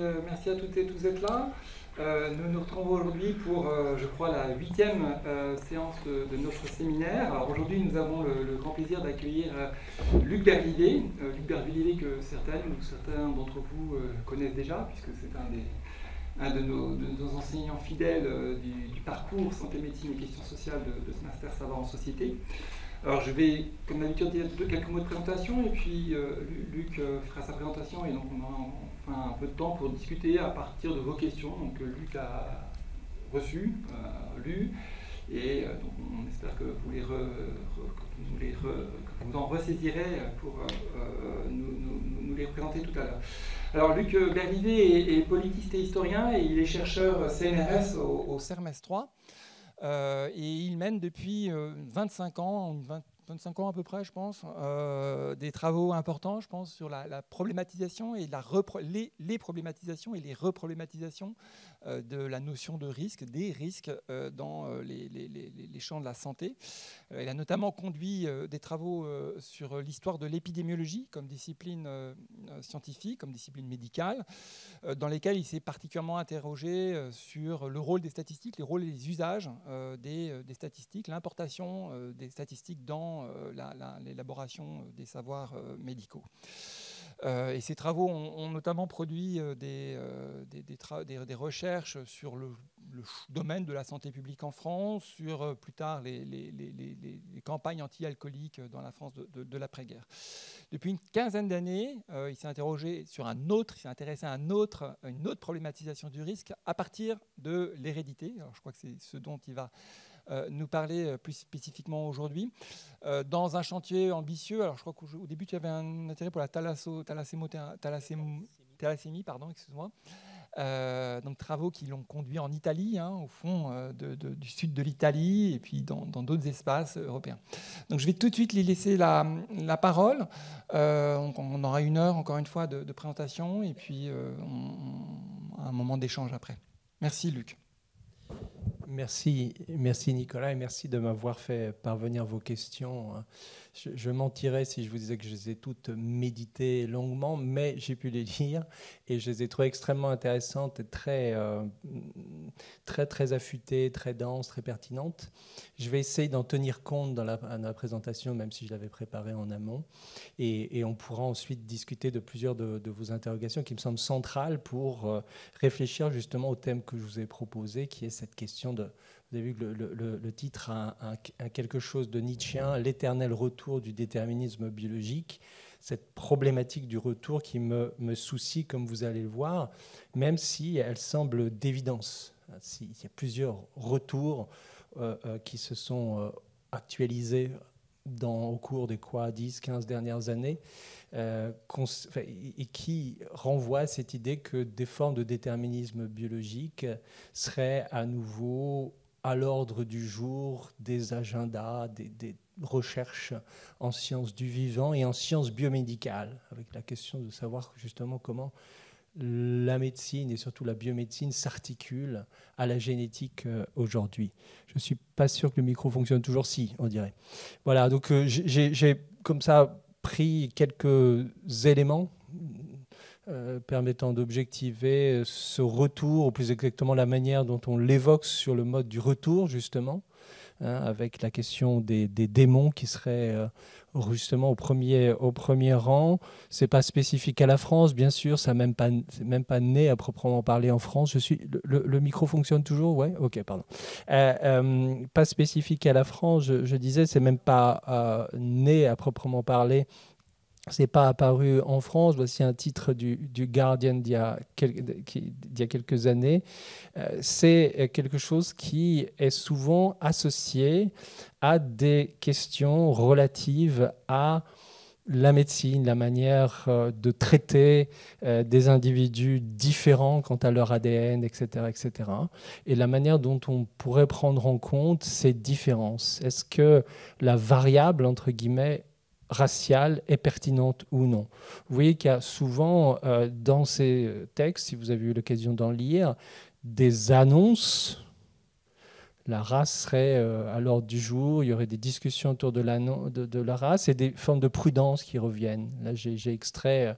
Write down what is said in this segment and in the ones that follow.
Euh, merci, à toutes et tous d'être là. Euh, nous nous retrouvons aujourd'hui pour, euh, je crois, la huitième séance de, notre séminaire. Alors aujourd'hui, nous avons le, grand plaisir d'accueillir Luc Bervilliers. Luc Bervilliers que certaines ou certains d'entre vous connaissent déjà, puisque c'est un des, un de nos, enseignants fidèles du, parcours santé, médecine et questions sociales de, ce master savoir en société. Alors je vais, comme d'habitude, dire quelques mots de présentation et puis Luc fera sa présentation et donc on aura un peu de temps pour discuter à partir de vos questions donc, que euh, Luc a reçues, euh, lues. Et euh, donc, on espère que vous les, en ressaisirez pour nous, les présenter tout à l'heure. Alors, Luc Bernivet est, politiste et historien et il est chercheur CNRS au, CERMES 3. et il mène depuis 25 ans, une, 25 ans à peu près, je pense, euh, des travaux importants, je pense, sur la, problématisation et les, problématisations et les reproblématisations euh, de la notion de risque, des risques euh, dans euh, les, champs de la santé. Il a notamment conduit des travaux sur l'histoire de l'épidémiologie comme discipline scientifique, comme discipline médicale, dans lesquels il s'est particulièrement interrogé sur le rôle des statistiques, les rôles et les usages des, des statistiques, l'importation des statistiques dans l'élaboration des savoirs médicaux. Euh, et ces travaux ont, notamment produit euh, euh, des, recherches sur le, domaine de la santé publique en France, sur plus tard les, campagnes anti-alcooliques dans la France de, l'après-guerre. Depuis une quinzaine d'années, il s'est interrogé sur un autre, il s'est intéressé à un autre, une autre problématisation du risque à partir de l'hérédité. je crois que c'est ce dont il va euh, nous parler euh, plus spécifiquement aujourd'hui. Euh, dans un chantier ambitieux, alors je crois qu'au début tu avais un intérêt pour la thalassémie, pardon, excuse-moi. donc travaux qui l'ont conduit en Italie, hein, au fond du sud de l'Italie et puis dans d'autres espaces européens. Donc je vais tout de suite les laisser la, la parole. on, aura une heure encore une fois de, présentation et puis un moment d'échange après. Merci Luc. Merci, merci Nicolas et merci de m'avoir fait parvenir vos questions hein je, mentirais si je vous disais que je les ai toutes méditées longuement, mais j'ai pu les lire et je les ai trouvées extrêmement intéressantes et très, euh, très, très affûtées, très denses, très pertinentes. Je vais essayer d'en tenir compte dans la, présentation, même si je l'avais préparée en amont. Et, on pourra ensuite discuter de plusieurs de, vos interrogations qui me semblent centrales pour euh, réfléchir justement au thème que je vous ai proposé, qui est cette question de vous avez vu que le, titre a, quelque chose de Nietzschean, l'éternel retour du déterminisme biologique, cette problématique du retour qui me, me soucie, comme vous allez le voir, même si elle semble d'évidence. Il y a plusieurs retours euh, euh, qui se sont euh, actualisés dans, au cours des quoi, 10, 15 dernières années, et qui renvoient à cette idée que des formes de déterminisme biologique seraient à nouveau à l'ordre du jour des agendas, des, recherches en sciences du vivant et en sciences biomédicales, avec la question de savoir justement comment la médecine et surtout la biomédecine s'articule à la génétique euh, aujourd'hui. Je ne suis pas sûr que le micro fonctionne toujours si, on dirait. Voilà, donc euh, j'ai comme ça pris quelques éléments euh, permettant d'objectiver euh, ce retour, ou plus exactement la manière dont on l'évoque sur le mode du retour, justement, hein, avec la question des, démons qui seraient euh, justement au premier, au premier rang. C'est pas spécifique à la France, bien sûr, ça même pas même pas né à proprement parler en France. Je suis le, micro fonctionne toujours, ouais, ok, pardon. pas spécifique à la France, je, je disais, c'est même pas né à proprement parler c'est pas apparu en France. Voici un titre du, du Guardian d'il y, a quelques, quelques années. Euh, c'est euh, quelque chose qui est souvent associé à des questions relatives à la médecine, la manière euh, de traiter des individus différents quant à leur ADN, etc., etc. Et la manière dont on pourrait prendre en compte ces différences. Est-ce que la variable, entre guillemets, raciale est pertinente ou non. Vous voyez qu'il y a souvent euh, dans ces textes, si vous avez eu l'occasion d'en lire, des annonces. La race serait euh, à l'ordre du jour, il y aurait des discussions autour de la, race et des formes de prudence qui reviennent. Là, j'ai extrait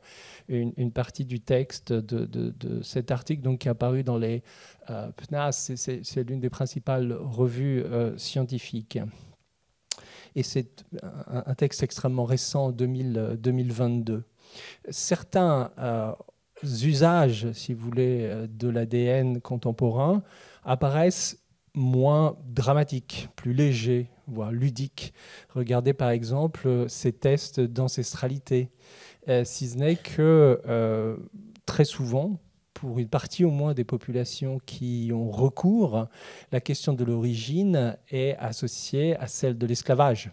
euh, une, partie du texte de, cet article donc, qui est apparu dans les PNAS, c'est l'une des principales revues scientifiques et c'est un texte extrêmement récent, 2022. Certains euh, usages, si vous voulez, euh, de l'ADN contemporain apparaissent moins dramatiques, plus légers, voire ludiques. Regardez par exemple ces tests d'ancestralité, euh, si ce n'est que très souvent, pour une partie au moins des populations qui ont recours, la question de l'origine est associée à celle de l'esclavage.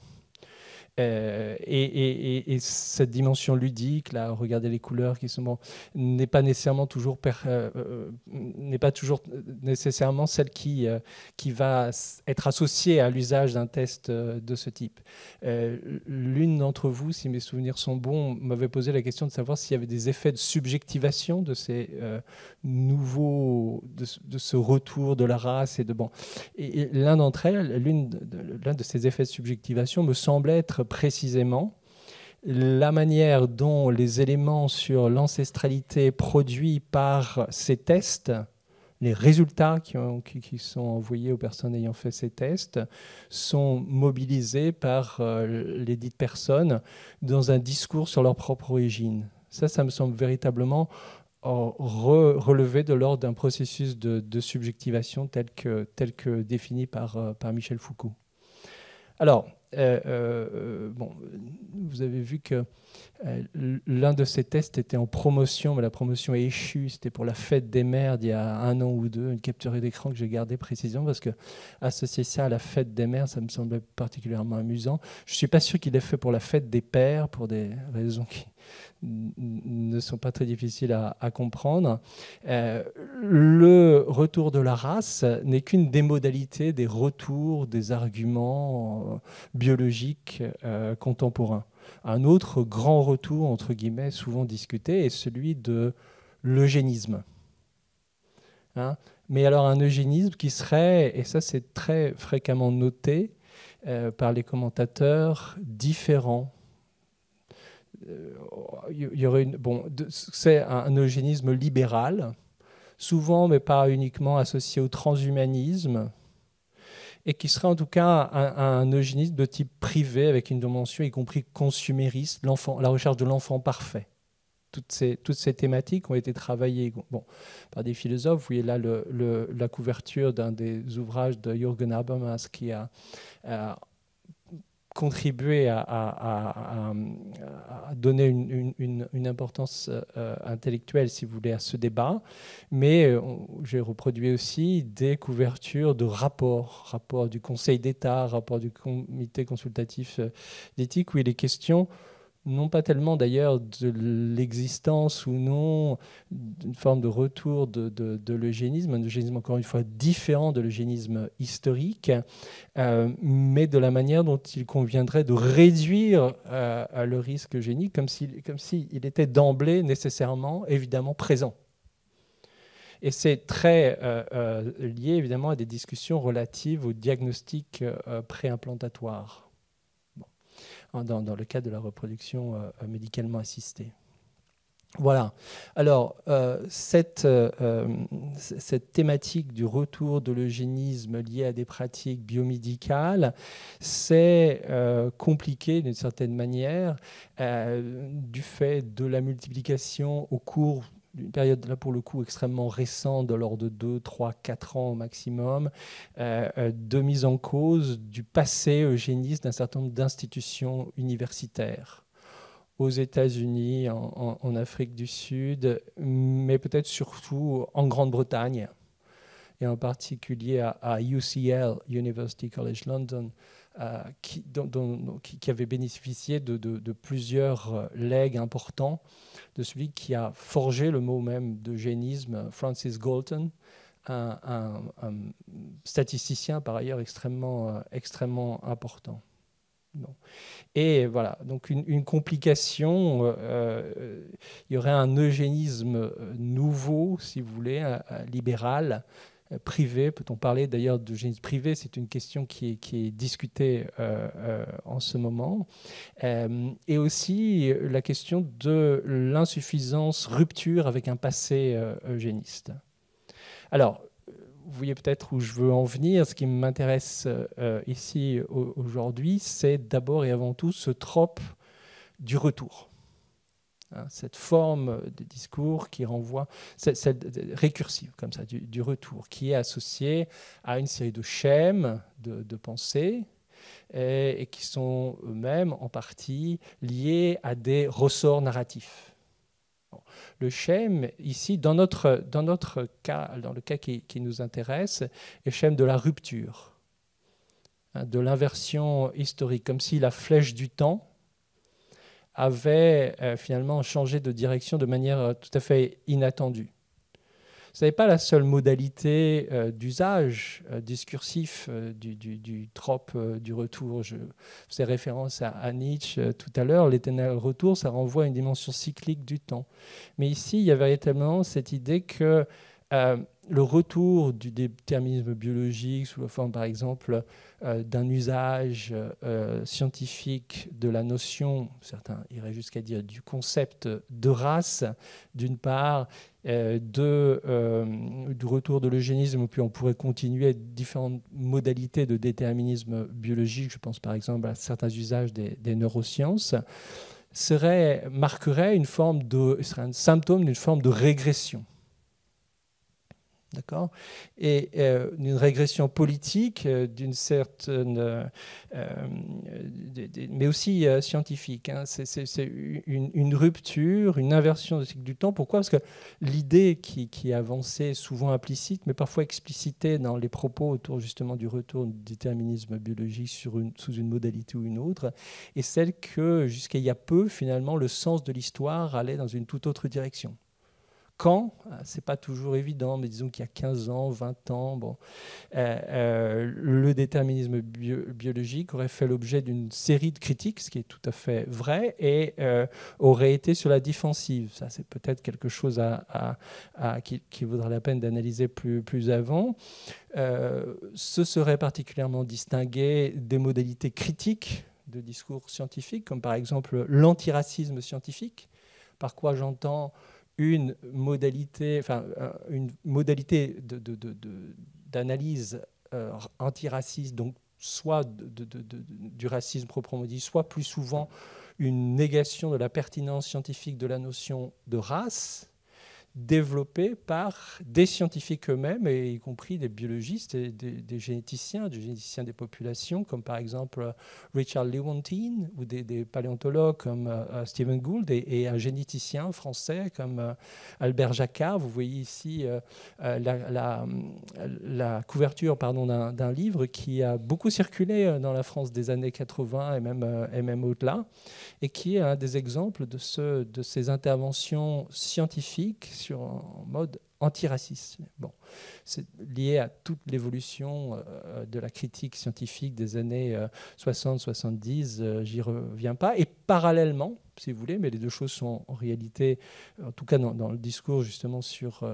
Euh, et, et, cette dimension ludique, là, regarder les couleurs qui sont n'est pas nécessairement toujours euh, euh, n'est pas toujours nécessairement celle qui qui va être associée à l'usage d'un test de ce type. L'une d'entre vous, si mes souvenirs sont bons, m'avait posé la question de savoir s'il y avait des effets de subjectivation de ces nouveaux de, ce retour de la race et de bon. Et, l'un d'entre elles, l'une l'un de ces effets de subjectivation me semble être précisément la manière dont les éléments sur l'ancestralité produits par ces tests, les résultats qui, qui, sont envoyés aux personnes ayant fait ces tests, sont mobilisés par euh, les dites personnes dans un discours sur leur propre origine. Ça, ça me semble véritablement euh, relevé de l'ordre d'un processus de, de, subjectivation tel que, tel que défini par, euh, par Michel Foucault. Alors, euh, euh, euh, bon, vous avez vu que l'un de ces tests était en promotion, mais la promotion est échue. C'était pour la fête des mères d'il y a un an ou deux, une capture d'écran que j'ai gardée précisément parce que associer ça à la fête des mères, ça me semblait particulièrement amusant. Je ne suis pas sûr qu'il ait fait pour la fête des pères, pour des raisons qui ne sont pas très difficiles à, comprendre. Euh, le retour de la race n'est qu'une des modalités des retours des arguments euh, biologiques euh, contemporains. Un autre grand retour, entre guillemets, souvent discuté, est celui de l'eugénisme. Hein? Mais alors un eugénisme qui serait, et ça c'est très fréquemment noté par les commentateurs, différent euh, il y aurait une, bon, c'est un eugénisme libéral, souvent mais pas uniquement associé au transhumanisme, et qui serait en tout cas un, eugénisme de type privé avec une dimension y compris consumériste, la recherche de l'enfant parfait. Toutes ces, toutes ces, thématiques ont été travaillées bon, par des philosophes. Vous voyez là le, la couverture d'un des ouvrages de Jürgen Habermas qui a euh, contribuer à, donner une, importance euh, intellectuelle, si vous voulez, à ce débat. Mais euh, j'ai reproduit aussi des couvertures de rapports, rapports du Conseil d'État, rapports du Comité consultatif euh, d'éthique, où il est question non pas tellement d'ailleurs de l'existence ou non d'une forme de retour de, de, l'eugénisme, un eugénisme encore une fois différent de l'eugénisme historique, euh, mais de la manière dont il conviendrait de réduire euh, le risque eugénique comme s'il comme était d'emblée nécessairement évidemment présent. Et c'est très euh, lié évidemment à des discussions relatives au diagnostic préimplantatoire. Hein, dans, le cadre de la reproduction euh, euh, médicalement assistée. Voilà. Alors, euh, cette, cette, thématique du retour de l'eugénisme lié à des pratiques biomédicales, c'est euh, compliqué d'une certaine manière du fait de la multiplication au cours d'une période, là pour le coup, extrêmement récente, de l'ordre de 2, 3, 4 ans au maximum, euh, euh, de mise en cause du passé eugéniste d'un certain nombre d'institutions universitaires aux États-Unis, en, Afrique du Sud, mais peut-être surtout en Grande-Bretagne, et en particulier à, UCL, University College London, euh, qui, qui, avait bénéficié de, plusieurs euh, legs importants, de celui qui a forgé le mot même d'eugénisme, Francis Galton, un, statisticien par ailleurs extrêmement, euh, extrêmement important. Et voilà, donc une, complication, il y aurait un eugénisme nouveau, si vous voulez, libéral, Privé, Peut-on parler d'ailleurs de génie privé C'est une question qui est, discutée euh, euh, en ce moment. Euh, et aussi la question de l'insuffisance, rupture avec un passé eugéniste. Alors, vous voyez peut-être où je veux en venir. Ce qui m'intéresse ici aujourd'hui, c'est d'abord et avant tout ce trope du retour. Hein, cette forme de discours qui renvoie, cette, récursive comme ça, du, retour, qui est associée à une série de schèmes de, de pensée et, qui sont eux-mêmes en partie liés à des ressorts narratifs. Le schème, ici, dans notre, dans notre cas, dans le cas qui, qui nous intéresse, est le schème de la rupture, hein, de l'inversion historique, comme si la flèche du temps avait euh, finalement changé de direction de manière euh, tout à fait inattendue. Ce n'est pas la seule modalité euh, d'usage discursif du, du, du, trope du retour. Je faisais référence à, à Nietzsche tout à l'heure, l'éternel retour, ça renvoie à une dimension cyclique du temps. Mais ici, il y a véritablement cette idée que le retour du déterminisme biologique sous la forme, par exemple, euh, d'un usage euh, scientifique de la notion, certains iraient jusqu'à dire du concept de race, d'une part, euh, du retour de l'eugénisme, puis on pourrait continuer différentes modalités de déterminisme biologique, je pense par exemple à certains usages des, neurosciences, serait, marquerait une serait un symptôme d'une forme de régression D'accord Et une euh, d'une régression politique, euh, d'une certaine. Euh, mais aussi scientifique. Hein. C'est une, rupture, une inversion du cycle du temps. Pourquoi Parce que l'idée qui, qui est avancée, souvent implicite, mais parfois explicitée dans les propos autour justement du retour du déterminisme biologique sur une, sous une modalité ou une autre, est celle que jusqu'à il y a peu, finalement, le sens de l'histoire allait dans une toute autre direction quand, euh, c'est pas toujours évident, mais disons qu'il y a 15 ans, 20 ans, bon, euh, euh, le déterminisme biologique aurait fait l'objet d'une série de critiques, ce qui est tout à fait vrai, et aurait été sur la défensive. Ça, c'est peut-être quelque chose à, qui, vaudra la peine d'analyser plus, plus avant. ce serait particulièrement distingué des modalités critiques de discours scientifiques, comme par exemple l'antiracisme scientifique, par quoi j'entends une modalité, euh, une modalité d'analyse de, euh, antiraciste, donc soit du racisme proprement dit, soit plus souvent une négation de la pertinence scientifique de la notion de race, développé par des scientifiques eux-mêmes, et y compris des biologistes et des, généticiens, des généticiens des populations, comme par exemple euh, Richard Lewontin, ou des, paléontologues comme euh, euh, Stephen Gould, et, un généticien français comme Albert Jacquard. Vous voyez ici la, la, couverture pardon, d'un, livre qui a beaucoup circulé dans la France des années 80 et même, et même au-delà, et qui est un des exemples de, de ces interventions scientifiques sur en mode antiraciste. Bon, c'est lié à toute l'évolution euh, de la critique scientifique des années 60-70, euh, euh, j'y reviens pas. Et parallèlement, si vous voulez, mais les deux choses sont en réalité, en tout cas dans, le discours justement sur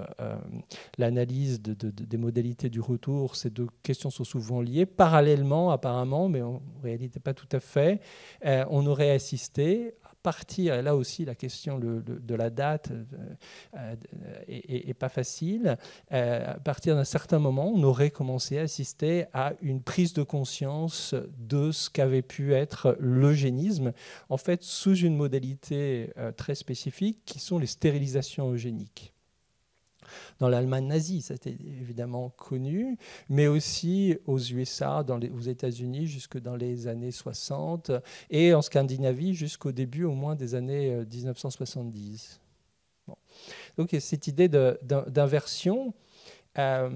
l'analyse de, des modalités du retour, ces deux questions sont souvent liées. Parallèlement, apparemment, mais en réalité pas tout à fait, on aurait assisté partir, et euh, là aussi la question de, de la date n'est euh, euh, pas facile, à partir d'un certain moment, on aurait commencé à assister à une prise de conscience de ce qu'avait pu être l'eugénisme, en fait sous une modalité très spécifique qui sont les stérilisations eugéniques dans l'Allemagne nazie, c'était évidemment connu, mais aussi aux USA, dans les, aux États-Unis jusque dans les années 60 et en Scandinavie jusqu'au début au moins des années 1970. Euh, Donc cette idée d'inversion, euh,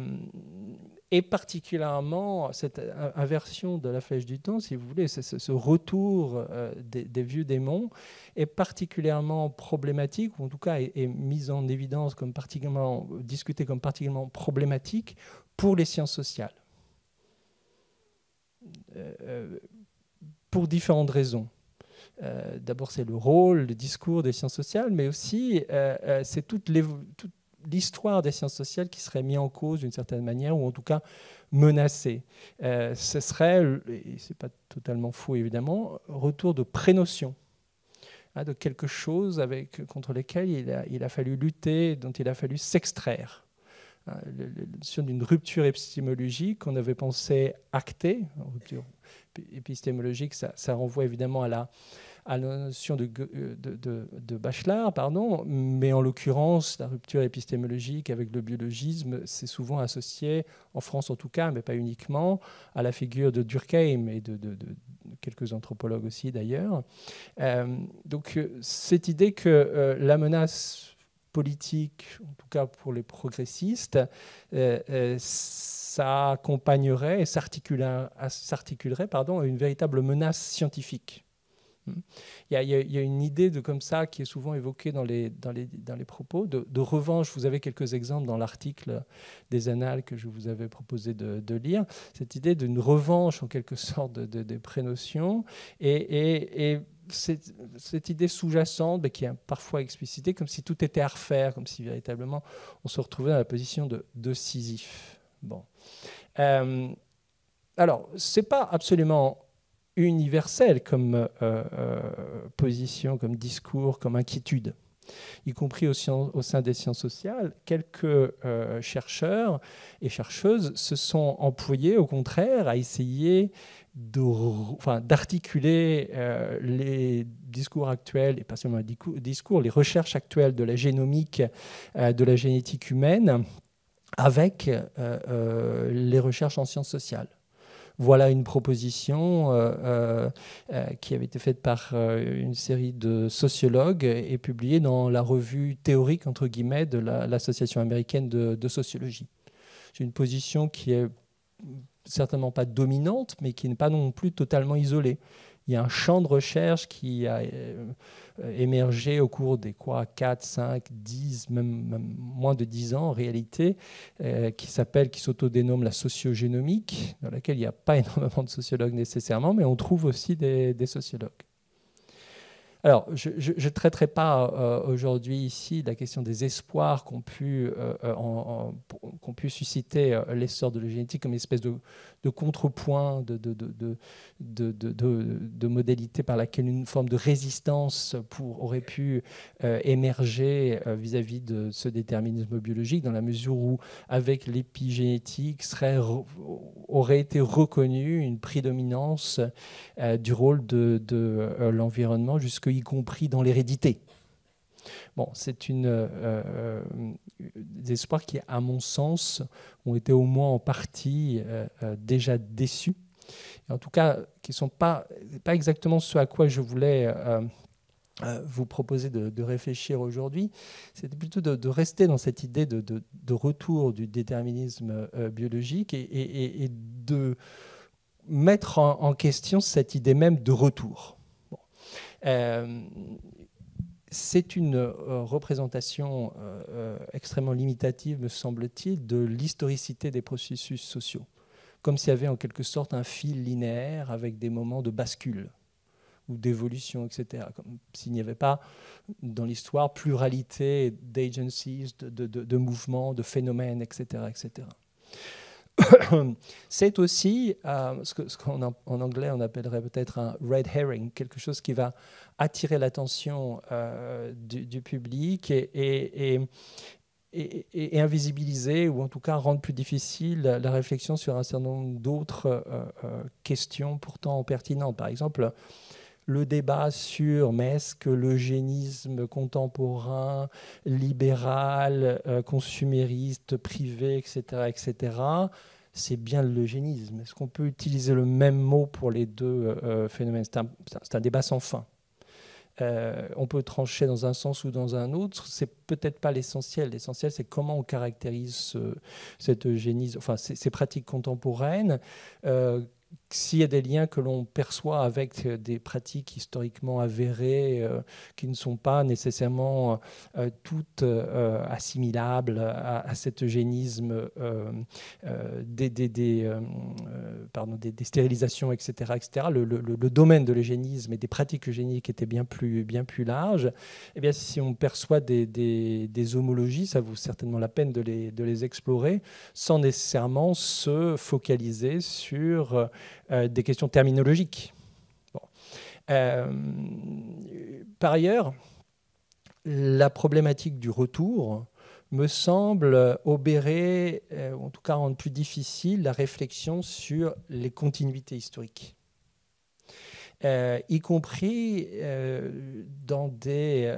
et particulièrement cette inversion de la flèche du temps, si vous voulez, ce, retour euh, des, vieux démons est particulièrement problématique, ou en tout cas est, mise en évidence comme particulièrement, discutée comme particulièrement problématique pour les sciences sociales. Euh, euh, pour différentes raisons. D'abord, c'est le rôle, le discours des sciences sociales, mais aussi c'est toute, toute l'histoire des sciences sociales qui serait mise en cause d'une certaine manière, ou en tout cas menacée. Euh, ce serait, et ce n'est pas totalement fou évidemment, retour de prénotion hein, de quelque chose avec, contre lequel il a, fallu lutter, dont il a fallu s'extraire hein, sur d'une rupture épistémologique qu'on avait pensé actée. Rupture épistémologique, ça renvoie évidemment à la, à la notion euh, de, de, Bachelard, pardon, mais en l'occurrence, la rupture épistémologique avec le biologisme, c'est souvent associé, en France en tout cas, mais pas uniquement, à la figure de Durkheim et de, quelques anthropologues aussi d'ailleurs. Euh, donc euh, cette idée que la menace politique, en tout cas pour les progressistes, ça accompagnerait et s'articulerait à une véritable menace scientifique Hmm. Il y, a, une idée de comme ça qui est souvent évoquée dans les, dans les propos. De, revanche, vous avez quelques exemples dans l'article des annales que je vous avais proposé de, lire. Cette idée d'une revanche en quelque sorte des prénotions et, et, cette, idée sous-jacente, qui est parfois explicitée, comme si tout était à refaire, comme si véritablement on se retrouvait dans la position de, de Sisyphe. Bon. Euh, alors, ce n'est pas absolument universel comme euh, euh, position, comme discours, comme inquiétude y compris au, sein des sciences sociales, quelques euh, chercheurs et chercheuses se sont employés au contraire à essayer d'articuler les discours actuels, et pas seulement les discours, les recherches actuelles de la génomique, de la génétique humaine, avec les recherches en sciences sociales voilà une proposition euh, euh, euh, qui avait été faite par une série de sociologues et, publiée dans la revue théorique, entre guillemets, de l'Association américaine de, sociologie. C'est une position qui est certainement pas dominante, mais qui n'est pas non plus totalement isolée. Il y a un champ de recherche qui a euh, émergé au cours des quoi, 4, 5, 10, même, moins de 10 ans en réalité, euh, qui s'appelle, qui s'autodénomme la sociogénomique, dans laquelle il n'y a pas énormément de sociologues nécessairement, mais on trouve aussi des, sociologues. Alors, je ne traiterai pas euh, aujourd'hui ici la question des espoirs qu'ont pu, pu, susciter l'essor de la génétique comme espèce de, de contrepoint, de, de, modalité par laquelle une forme de résistance pour, aurait pu euh, émerger euh, vis-à-vis de ce déterminisme biologique, dans la mesure où, avec l'épigénétique, serait, aurait été reconnue une prédominance euh, du rôle de, l'environnement, jusque y compris dans l'hérédité. Bon, c'est une euh, euh, des espoirs qui, à mon sens, ont été au moins en partie euh, euh, déjà déçus. en tout cas, qui ne sont pas, pas exactement ce à quoi je voulais vous proposer de, réfléchir aujourd'hui. C'était plutôt de, rester dans cette idée de, retour du déterminisme biologique et, de mettre en, question cette idée même de retour c'est une euh, représentation euh, euh, extrêmement limitative, me semble-t-il, de l'historicité des processus sociaux, comme s'il y avait en quelque sorte un fil linéaire avec des moments de bascule ou d'évolution, etc. Comme s'il n'y avait pas dans l'histoire pluralité d'agencies, de, de, mouvements, de phénomènes, etc. etc. c'est aussi euh, ce qu'en en anglais on appellerait peut-être un red herring, quelque chose qui va attirer l'attention euh, du, public et, et, invisibiliser ou en tout cas rendre plus difficile la réflexion sur un certain nombre d'autres euh, questions pourtant pertinentes. Par exemple, le débat sur mais est-ce que l'eugénisme contemporain, libéral, euh, consumériste, privé, etc., etc., c'est bien l'eugénisme. Est-ce qu'on peut utiliser le même mot pour les deux euh, euh, phénomènes C'est un, débat sans fin. on peut trancher dans un sens ou dans un autre, c'est peut-être pas l'essentiel. L'essentiel, c'est comment on caractérise cette eugénisme, enfin ces, pratiques contemporaines s'il y a des liens que l'on perçoit avec euh, des pratiques historiquement avérées euh, qui ne sont pas nécessairement euh, toutes assimilables à, cet eugénisme des, des, des, pardon, des, stérilisations, etc., etc. Le, domaine de l'eugénisme et des pratiques eugéniques était bien plus, bien plus large. et eh bien, si on perçoit des, homologies, ça vaut certainement la peine de les, de les explorer sans nécessairement se focaliser sur euh, des questions terminologiques. Euh, par ailleurs, la problématique du retour me semble obérer, euh, en tout cas rendre plus difficile, la réflexion sur les continuités historiques. y compris dans des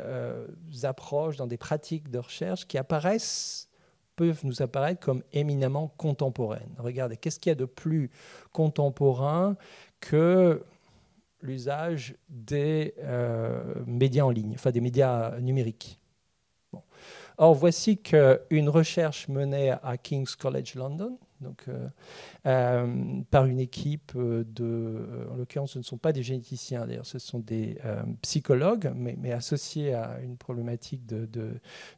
approches, dans des pratiques de recherche qui apparaissent peuvent nous apparaître comme éminemment contemporaines. Regardez, qu'est-ce qu'il y a de plus contemporain que l'usage des euh, médias en ligne, enfin des médias numériques Or, voici qu'une recherche menée à King's College London, donc, euh, euh, par une équipe de, en l'occurrence, ce ne sont pas des généticiens, d'ailleurs, ce sont des psychologues, mais, associés à une problématique de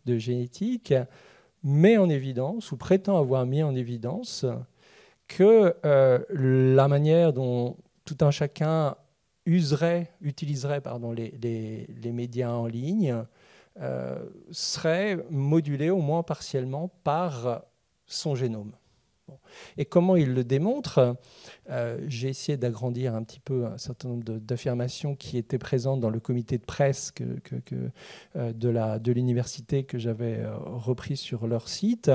génétique, met en évidence, ou prétend avoir mis en évidence, que euh, la manière dont tout un chacun userait, utiliserait pardon, les, médias en ligne euh, serait modulée au moins partiellement par son génome. Et comment il le démontre euh, J'ai essayé d'agrandir un petit peu un certain nombre d'affirmations qui étaient présentes dans le comité de presse euh, de l'université que j'avais euh, repris sur leur site.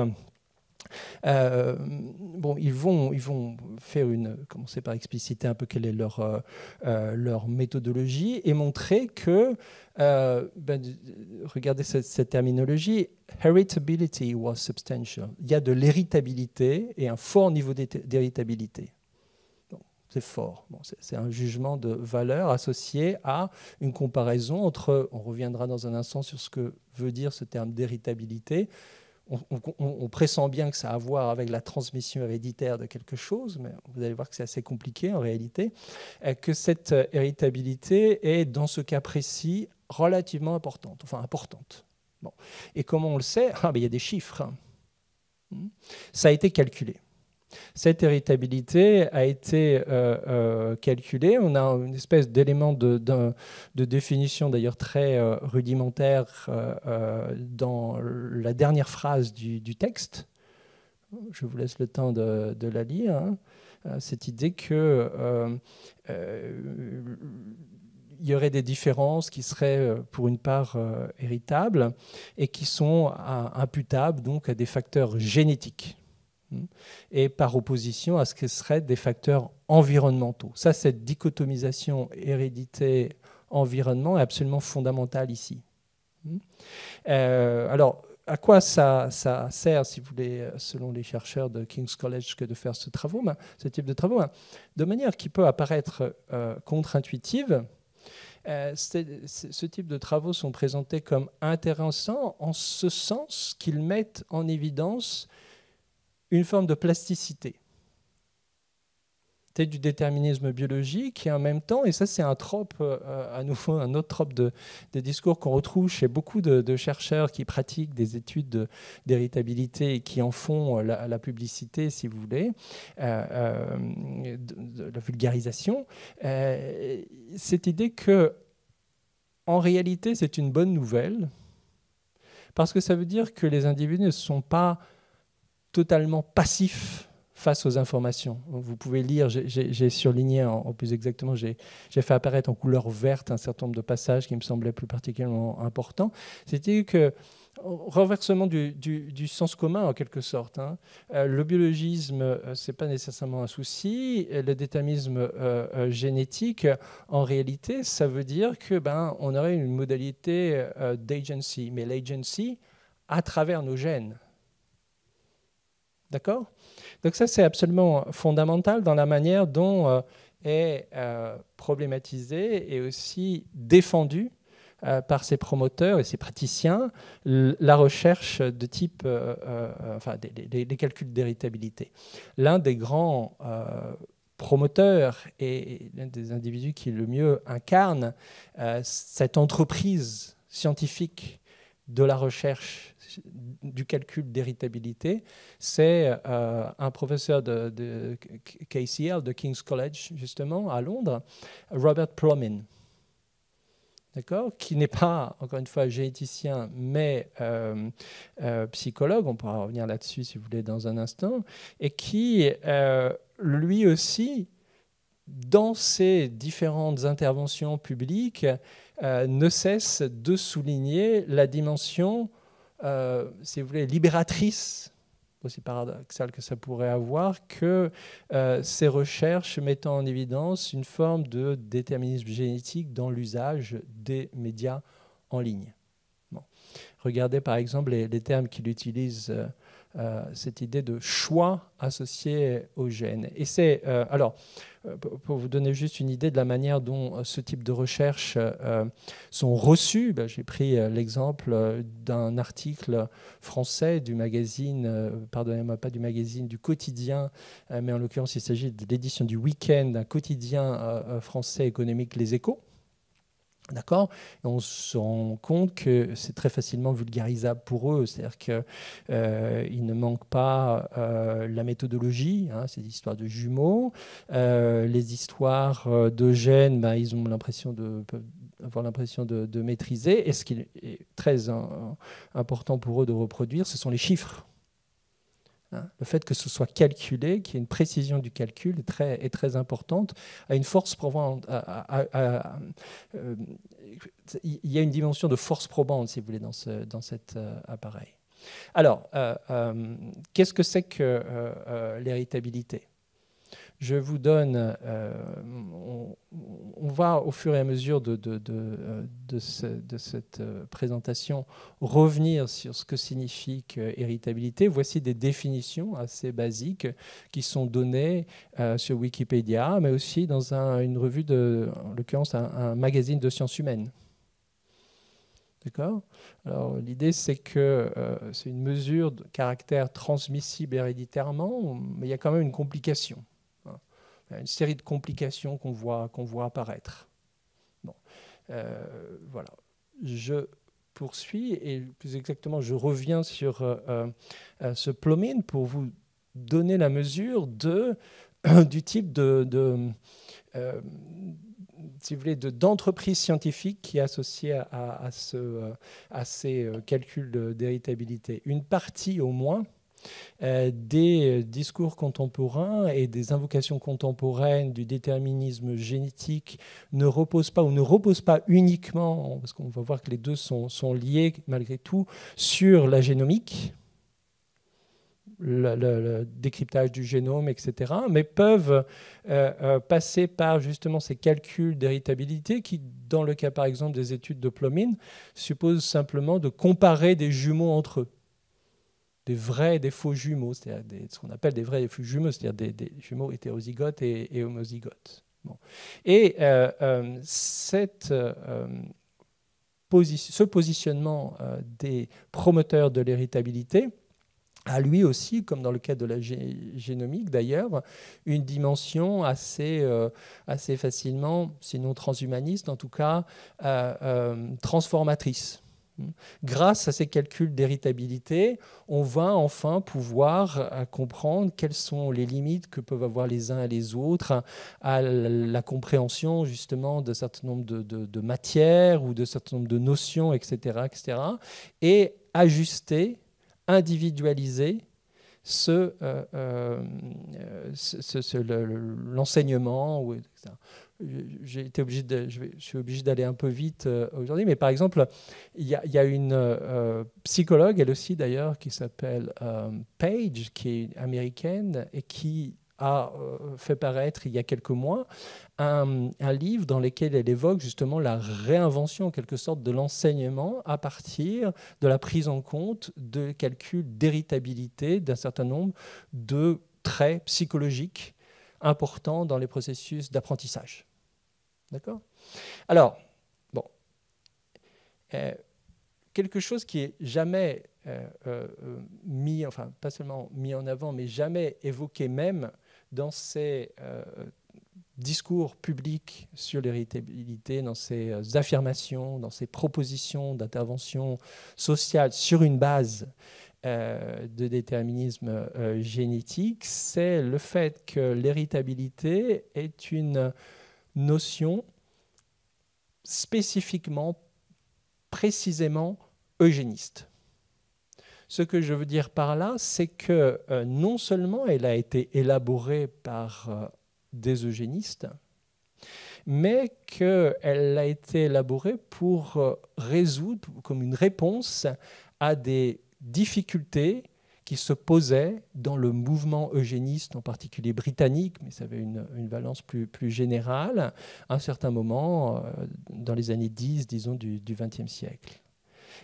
Euh, bon, ils vont, ils vont faire une, commencer par expliciter un peu quelle est leur, euh, euh, leur méthodologie et montrer que, ben, regardez cette, cette, terminologie, heritability was substantial. Il y a de l'héritabilité et un fort niveau d'héritabilité. C'est fort. Bon, c'est un jugement de valeur associé à une comparaison entre, on reviendra dans un instant sur ce que veut dire ce terme d'héritabilité, on, pressent bien que ça a à voir avec la transmission héréditaire de quelque chose, mais vous allez voir que c'est assez compliqué en réalité, euh, que cette euh, héritabilité est, dans ce cas précis, relativement importante, enfin importante. Et comment on le sait ah, ben, Il y a des chiffres. Hein. Hmm. Ça a été calculé. Cette héritabilité a été euh, euh, calculée. On a une espèce d'élément de, définition d'ailleurs très euh, rudimentaire dans la dernière phrase du, texte. Je vous laisse le temps de, la lire. Hein. Cette idée que il y aurait des différences qui seraient pour une part héritables et qui sont imputables donc à des facteurs génétiques. Hmm. et par opposition à ce que seraient des facteurs environnementaux. Ça, cette dichotomisation hérédité-environnement est absolument fondamentale ici. Hmm. Euh, alors, à quoi ça, ça, sert, si vous voulez, selon les chercheurs de King's College, que de faire ce, travaux, ben, ce type de travaux ben, De manière qui peut apparaître euh, contre-intuitive, euh, ce type de travaux sont présentés comme intéressants en ce sens qu'ils mettent en évidence une forme de plasticité. C'est du déterminisme biologique et en même temps, et ça c'est un trope, à euh, à nouveau un autre trope de, des discours qu'on retrouve chez beaucoup de, chercheurs qui pratiquent des études d'héritabilité et qui en font euh, la, la, publicité, si vous voulez, euh, de, la vulgarisation, cette idée que en réalité c'est une bonne nouvelle, parce que ça veut dire que les individus ne sont pas totalement passif face aux informations. Vous pouvez lire, j'ai surligné, en, plus exactement, j'ai fait apparaître en couleur verte un certain nombre de passages qui me semblaient plus particulièrement importants. C'était que renversement du, sens commun en quelque sorte. Hein, euh, le biologisme, ce euh, c'est pas nécessairement un souci. le déterminisme euh, génétique, en réalité, ça veut dire que ben on aurait une modalité d'agency, mais l'agency à travers nos gènes. D'accord Donc ça, c'est absolument fondamental dans la manière dont euh, est euh, problématisé et aussi défendu euh, par ses promoteurs et ses praticiens la recherche de type, enfin, des, calculs d'héritabilité. L'un des grands promoteurs et l'un des individus qui le mieux incarne cette entreprise scientifique de la recherche du calcul d'héritabilité, c'est euh, un professeur de, KCL, de King's College, justement, à Londres, Robert Plomin. Qui n'est pas, encore une fois, généticien, mais euh, euh, psychologue, on pourra revenir là-dessus si vous voulez dans un instant, et qui, lui aussi, dans ces différentes interventions publiques, euh, ne cesse de souligner la dimension, euh, si vous voulez, libératrice, aussi paradoxale que ça pourrait avoir, que euh, ces recherches mettant en évidence une forme de déterminisme génétique dans l'usage des médias en ligne. Regardez par exemple les termes qu'il utilise euh, cette idée de choix associé aux gènes. Et c'est, euh, alors, euh, pour vous donner juste une idée de la manière dont ce type de recherches sont reçues, ben, j'ai pris l'exemple d'un article français du magazine, pardonnez-moi pas du magazine, du quotidien, mais en l'occurrence il s'agit de l'édition du week-end d'un quotidien français économique Les Échos D'accord On se rend compte que c'est très facilement vulgarisable pour eux, c'est-à-dire qu'ils euh, ne manque pas euh, la méthodologie, hein, ces histoires de jumeaux, euh, les histoires de gènes, ben, ils ont l'impression de avoir l'impression de, maîtriser, et ce qui est très important pour eux de reproduire, ce sont les chiffres. Hein. Le fait que ce soit calculé, qu'il y ait une précision du calcul est très, est très importante, a une force probante. Euh, il y a une dimension de force probante, si vous voulez, dans, ce, dans cet euh, appareil. Alors, euh, qu'est-ce que c'est que l'héritabilité je vous donne, euh, on, va au fur et à mesure de, euh, cette euh, présentation revenir sur ce que signifie héritabilité. Voici des définitions assez basiques qui sont données sur Wikipédia, mais aussi dans une revue, de, en l'occurrence un, magazine de sciences humaines. D'accord Alors l'idée c'est que c'est une mesure de caractère transmissible héréditairement, mais il y a quand même une complication une série de complications qu'on voit, qu'on voit apparaître. Bon. Euh, voilà. Je poursuis et plus exactement, je reviens sur euh, euh, ce plomine pour vous donner la mesure de, du type de, si vous voulez, d'entreprise scientifique qui est associée à, à, ce, à ces calculs d'héritabilité. Une partie au moins euh, des euh, discours contemporains et des invocations contemporaines du déterminisme génétique ne reposent pas ou ne reposent pas uniquement, parce qu'on va voir que les deux sont, liés malgré tout, sur la génomique, le, décryptage du génome, etc., mais peuvent euh, passer par justement ces calculs d'héritabilité qui, dans le cas par exemple des études de Plomine, supposent simplement de comparer des jumeaux entre eux des vrais et des faux jumeaux, c'est-à-dire ce qu'on appelle des vrais et faux jumeaux, c'est-à-dire des, jumeaux hétérozygotes et, homozygotes. Bon. Et euh, euh, cette, euh, ce positionnement des promoteurs de l'héritabilité a lui aussi, comme dans le cas de la génomique d'ailleurs, une dimension assez, assez facilement, sinon transhumaniste, en tout cas transformatrice. Grâce à ces calculs d'héritabilité, on va enfin pouvoir euh, comprendre quelles sont les limites que peuvent avoir les uns et les autres à la compréhension justement d'un certain nombre de, matières ou de certain nombre de notions, etc., etc., et ajuster, individualiser ce, euh, euh, ce, l'enseignement, j'ai été obligé je, suis obligé d'aller un peu vite euh, aujourd'hui, mais par exemple, il y, a, une euh, psychologue, elle aussi d'ailleurs, qui s'appelle euh, Page, qui est américaine et qui a fait paraître il y a quelques mois un, un, livre dans lequel elle évoque justement la réinvention en quelque sorte de l'enseignement à partir de la prise en compte de calculs d'héritabilité d'un certain nombre de traits psychologiques importants dans les processus d'apprentissage. D'accord Alors, bon, euh, quelque chose qui est jamais euh, euh, mis, enfin pas seulement mis en avant, mais jamais évoqué même dans ces discours publics sur l'héritabilité, dans ces affirmations, dans ces propositions d'intervention sociale sur une base de déterminisme génétique, c'est le fait que l'héritabilité est une notion spécifiquement, précisément eugéniste. Ce que je veux dire par là, c'est que euh, non seulement elle a été élaborée par euh, des eugénistes, mais qu'elle a été élaborée pour euh, résoudre, comme une réponse à des difficultés qui se posait dans le mouvement eugéniste, en particulier britannique, mais ça avait une, une valence plus, plus, générale, à un certain moment, euh, dans les années 10, disons, du XXe siècle.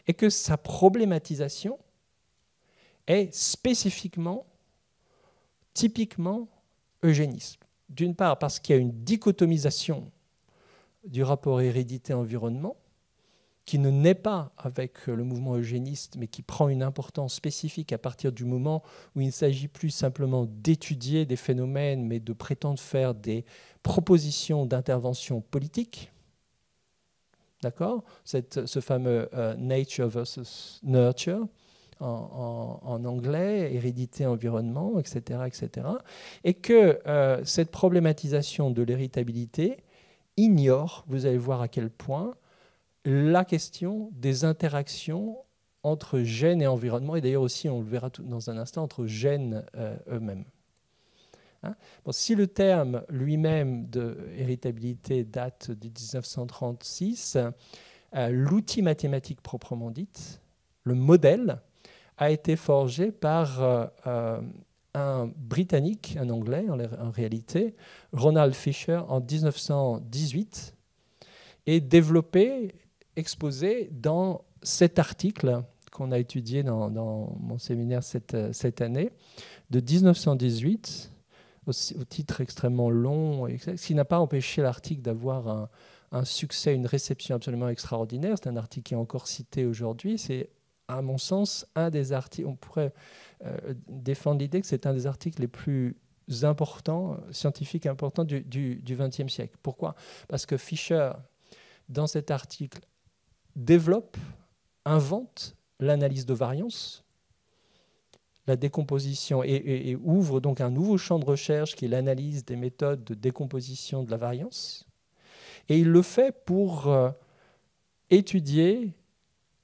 Et que sa problématisation est spécifiquement, typiquement, eugéniste. D'une part, parce qu'il y a une dichotomisation du rapport hérédité-environnement, qui ne naît pas avec euh, le mouvement eugéniste, mais qui prend une importance spécifique à partir du moment où il ne s'agit plus simplement d'étudier des phénomènes, mais de prétendre faire des propositions d'intervention politique. D'accord Ce fameux euh, nature versus nurture. En, anglais, hérédité, environnement, etc. etc. et que euh, cette problématisation de l'héritabilité ignore, vous allez voir à quel point, la question des interactions entre gènes et environnement, et d'ailleurs aussi, on le verra tout dans un instant, entre gènes euh, eux-mêmes. Hein si le terme lui-même de héritabilité date de 1936, euh, l'outil mathématique proprement dit, le modèle, a été forgé par euh, un Britannique, un Anglais en réalité, Ronald Fisher, en 1918, et développé exposé dans cet article qu'on a étudié dans, mon séminaire cette, euh, année, de 1918, au, titre extrêmement long, ce qui n'a pas empêché l'article d'avoir un, succès, une réception absolument extraordinaire. C'est un article qui est encore cité aujourd'hui. C'est, à mon sens, un des articles. On pourrait euh, défendre l'idée que c'est un des articles les plus importants, scientifiques importants du XXe siècle. Pourquoi Parce que Fischer, dans cet article, développe, invente l'analyse de variance, la décomposition, et, ouvre donc un nouveau champ de recherche qui est l'analyse des méthodes de décomposition de la variance. Et il le fait pour euh, étudier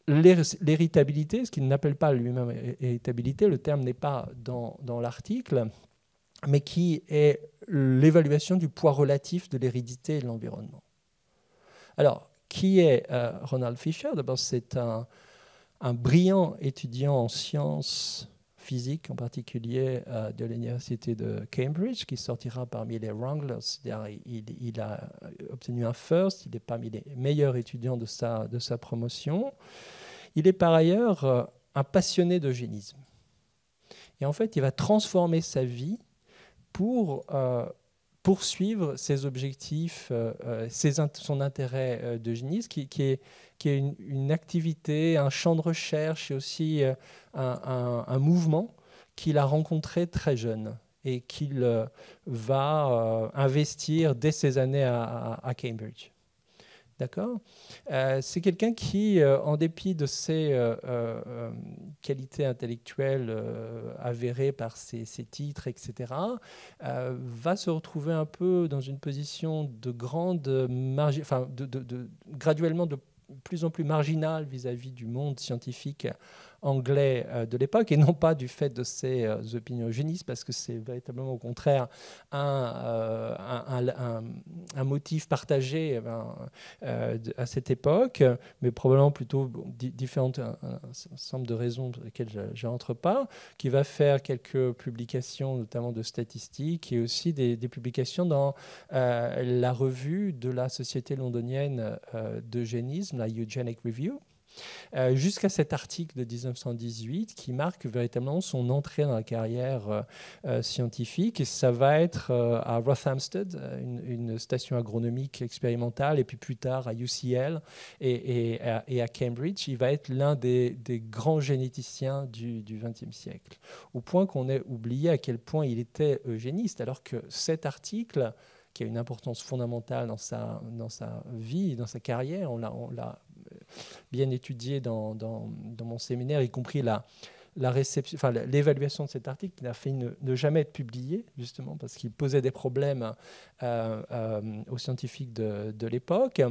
l'héritabilité, ce qu'il n'appelle pas lui-même héritabilité, le terme n'est pas dans, dans l'article, mais qui est l'évaluation du poids relatif de l'hérédité et de l'environnement. Alors, qui est euh, Ronald Fisher. D'abord, c'est un, brillant étudiant en sciences physiques, en particulier euh, de l'université de Cambridge, qui sortira parmi les Wranglers. Il, il, a obtenu un first, il est parmi les meilleurs étudiants de sa, de sa promotion. Il est par ailleurs euh, un passionné d'eugénisme. Et en fait, il va transformer sa vie pour poursuivre ses objectifs, euh, euh, son intérêt euh, de génie, qui, est, une, activité, un champ de recherche et aussi un, mouvement qu'il a rencontré très jeune et qu'il va investir dès ses années à Cambridge. D'accord euh, C'est quelqu'un qui, euh, en dépit de ses euh, qualités intellectuelles avérées par ses, titres, etc., va se retrouver un peu dans une position de grande, enfin, de, graduellement de plus en plus marginale vis à -vis du monde scientifique anglais euh, de l'époque, et non pas du fait de ses euh, opinions eugénistes, parce que c'est véritablement au contraire un, euh, un, motif partagé eh ben, à cette époque, mais probablement plutôt différentes, un, ensemble de raisons pour lesquelles je n'entre pas, qui va faire quelques publications, notamment de statistiques, et aussi des, des publications dans la revue de la société londonienne d'eugénisme, la Eugenic Review euh, jusqu'à cet article de 1918 qui marque véritablement son entrée dans la carrière euh, euh, scientifique. ça va être à Rothamsted, une, station agronomique expérimentale, et puis plus tard à UCL et, à, Cambridge. Il va être l'un des, des, grands généticiens du XXe siècle, au point qu'on ait oublié à quel point il était eugéniste, alors que cet article qui a une importance fondamentale dans sa, dans sa vie, dans sa carrière. On l'a euh, bien étudié dans, dans, mon séminaire, y compris la, la réception, enfin, l'évaluation de cet article qui n'a fait ne, jamais être publié, justement, parce qu'il posait des problèmes euh, euh, aux scientifiques de, de l'époque.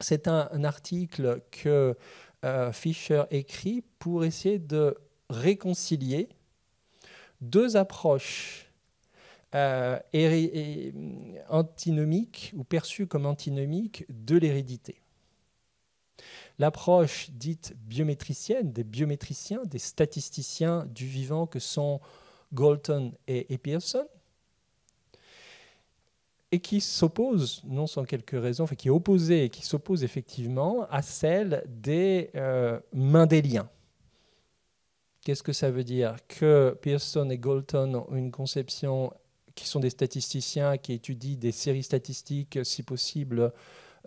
C'est un, article que Fischer Fisher écrit pour essayer de réconcilier deux approches euh, hum, antinomique ou perçue comme antinomique de l'hérédité. L'approche dite biométricienne des biométriciens, des statisticiens du vivant que sont Galton et, Pearson, et qui s'oppose, non sans quelques raisons, qui est opposée et qui s'oppose effectivement à celle des euh, Mendéliens. Qu'est-ce que ça veut dire Que Pearson et Galton ont une conception qui sont des statisticiens qui étudient des séries statistiques, si possible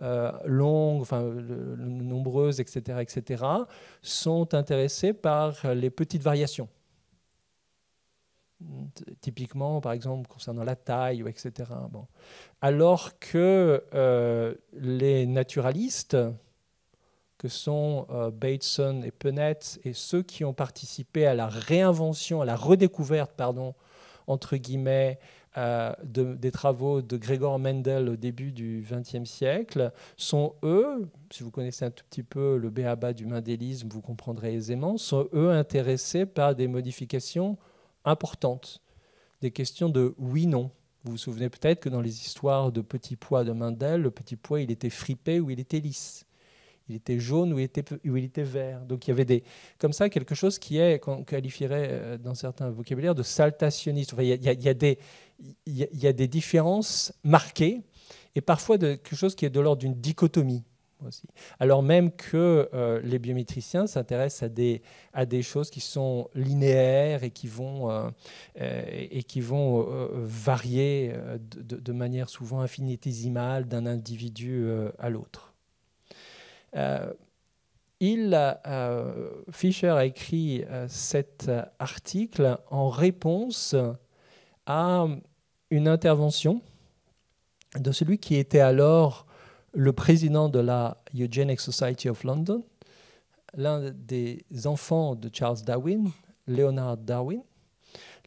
euh, longues, enfin nombreuses, etc., etc., sont intéressés par les petites variations. Typiquement, par exemple, concernant la taille, etc. Bon. Alors que euh, les naturalistes, que sont euh, Bateson et Pennett, et ceux qui ont participé à la réinvention, à la redécouverte, pardon, entre guillemets, euh, de, des travaux de Gregor Mendel au début du XXe siècle sont eux, si vous connaissez un tout petit peu le béaba du mendélisme, vous comprendrez aisément, sont eux intéressés par des modifications importantes, des questions de oui-non. Vous vous souvenez peut-être que dans les histoires de petit pois de Mendel, le petit pois, il était fripé ou il était lisse. Il était jaune ou il était, ou il était vert. Donc il y avait des, comme ça quelque chose qui est, qu'on qualifierait euh, dans certains vocabulaires de saltationniste il, il y a des, il y, a des différences marquées et parfois de quelque chose qui est de l'ordre d'une dichotomie. Alors même que euh, les biométriciens s'intéressent à des, à des choses qui sont linéaires et qui vont, euh, euh, et qui vont varier de, manière souvent infinitésimale d'un individu à l'autre. il, Fischer a écrit cet article en réponse à une intervention de celui qui était alors le président de la Eugenic Society of London, l'un des enfants de Charles Darwin, Leonard Darwin,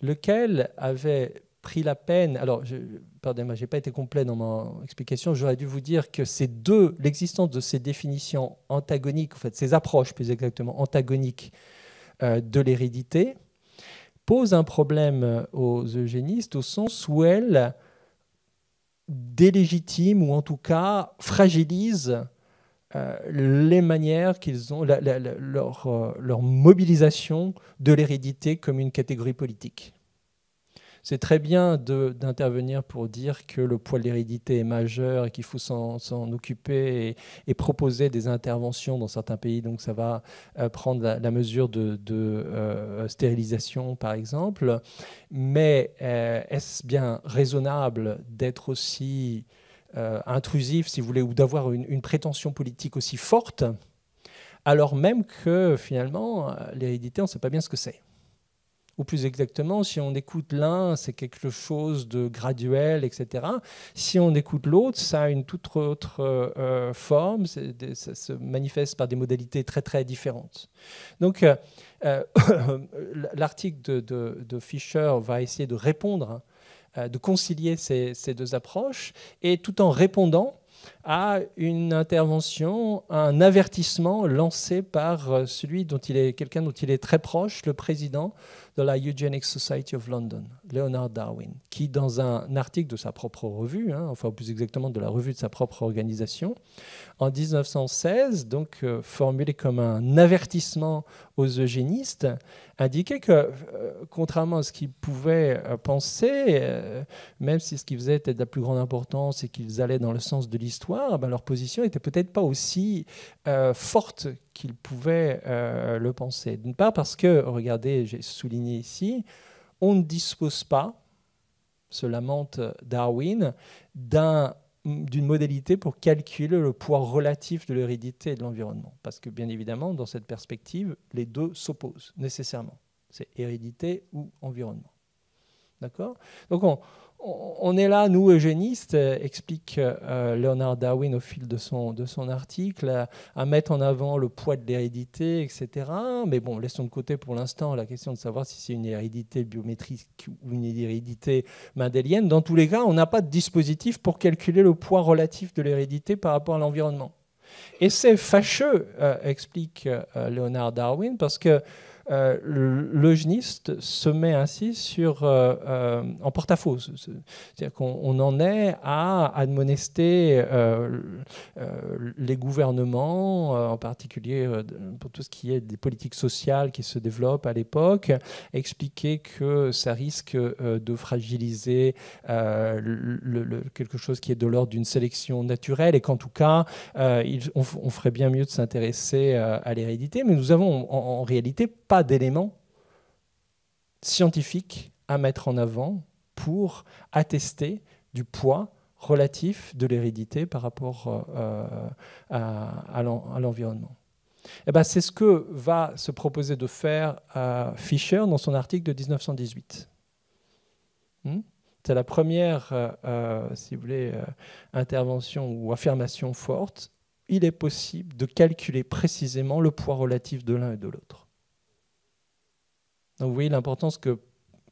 lequel avait pris la peine. Alors, je, je n'ai pas été complet dans mon explication. J'aurais dû vous dire que ces deux, l'existence de ces définitions antagoniques, en fait, ces approches plus exactement antagoniques euh, de l'hérédité, pose un problème euh, aux eugénistes au sens où elle délégitime ou en tout cas fragilise euh, les manières qu'ils ont, leur, euh, leur mobilisation de l'hérédité comme une catégorie politique c'est très bien d'intervenir pour dire que le poids de l'hérédité est majeur et qu'il faut s'en occuper et, proposer des interventions dans certains pays. Donc ça va euh, prendre la, mesure de, euh, stérilisation, par exemple. Mais euh, est-ce bien raisonnable d'être aussi intrusif, si vous voulez, ou d'avoir une, une prétention politique aussi forte, alors même que finalement, l'hérédité, on ne sait pas bien ce que c'est ou plus exactement, si on écoute l'un, c'est quelque chose de graduel, etc. Si on écoute l'autre, ça a une toute autre euh, forme, ça se manifeste par des modalités très très différentes. Donc euh, euh, l'article de, Fischer va essayer de répondre, hein, de concilier ces, deux approches, et tout en répondant, à une intervention, un avertissement lancé par celui dont il est quelqu'un dont il est très proche, le président de la Eugenic Society of London, Leonard Darwin, qui, dans un article de sa propre revue, hein, enfin plus exactement de la revue de sa propre organisation, en 1916, donc euh, formulé comme un avertissement aux eugénistes, indiquait que, euh, contrairement à ce qu'ils pouvaient euh, penser, même si ce qu'ils faisaient était de la plus grande importance et qu'ils allaient dans le sens de l'histoire, ben, leur position n'était peut-être pas aussi forte qu'il pouvait euh, le penser. D'une part parce que, regardez, j'ai souligné ici, on ne dispose pas, se lamente Darwin, d'un d'une modalité pour calculer le poids relatif de l'hérédité et de l'environnement. Parce que bien évidemment, dans cette perspective, les deux s'opposent nécessairement. C'est hérédité ou environnement. D'accord Donc on, on est là, nous, eugénistes, euh, explique euh, Leonard Darwin au fil de son, article, à, mettre en avant le poids de l'hérédité, etc. Mais bon, laissons de côté pour l'instant la question de savoir si c'est une hérédité biométrique ou une hérédité mendélienne. Dans tous les cas, on n'a pas de dispositif pour calculer le poids relatif de l'hérédité par rapport à l'environnement. Et c'est fâcheux, euh, explique Leonard Darwin, parce que euh, le l'eugéniste se met ainsi sur, euh, euh, en porte-à-faux. C'est-à-dire qu'on en est à admonester les gouvernements, en particulier pour tout ce qui est des politiques sociales qui se développent à l'époque, expliquer que ça risque de fragiliser le, quelque chose qui est de l'ordre d'une sélection naturelle et qu'en tout cas, on, ferait bien mieux de s'intéresser à l'hérédité. Mais nous avons en, en réalité pas d'éléments scientifiques à mettre en avant pour attester du poids relatif de l'hérédité par rapport euh, euh, à, l'environnement. Eh ben c'est ce que va se proposer de faire euh, Fisher dans son article de 1918. Hmm? c'est la première, si vous voulez, intervention ou affirmation forte. Il est possible de calculer précisément le poids relatif de l'un et de l'autre. Donc vous voyez l'importance que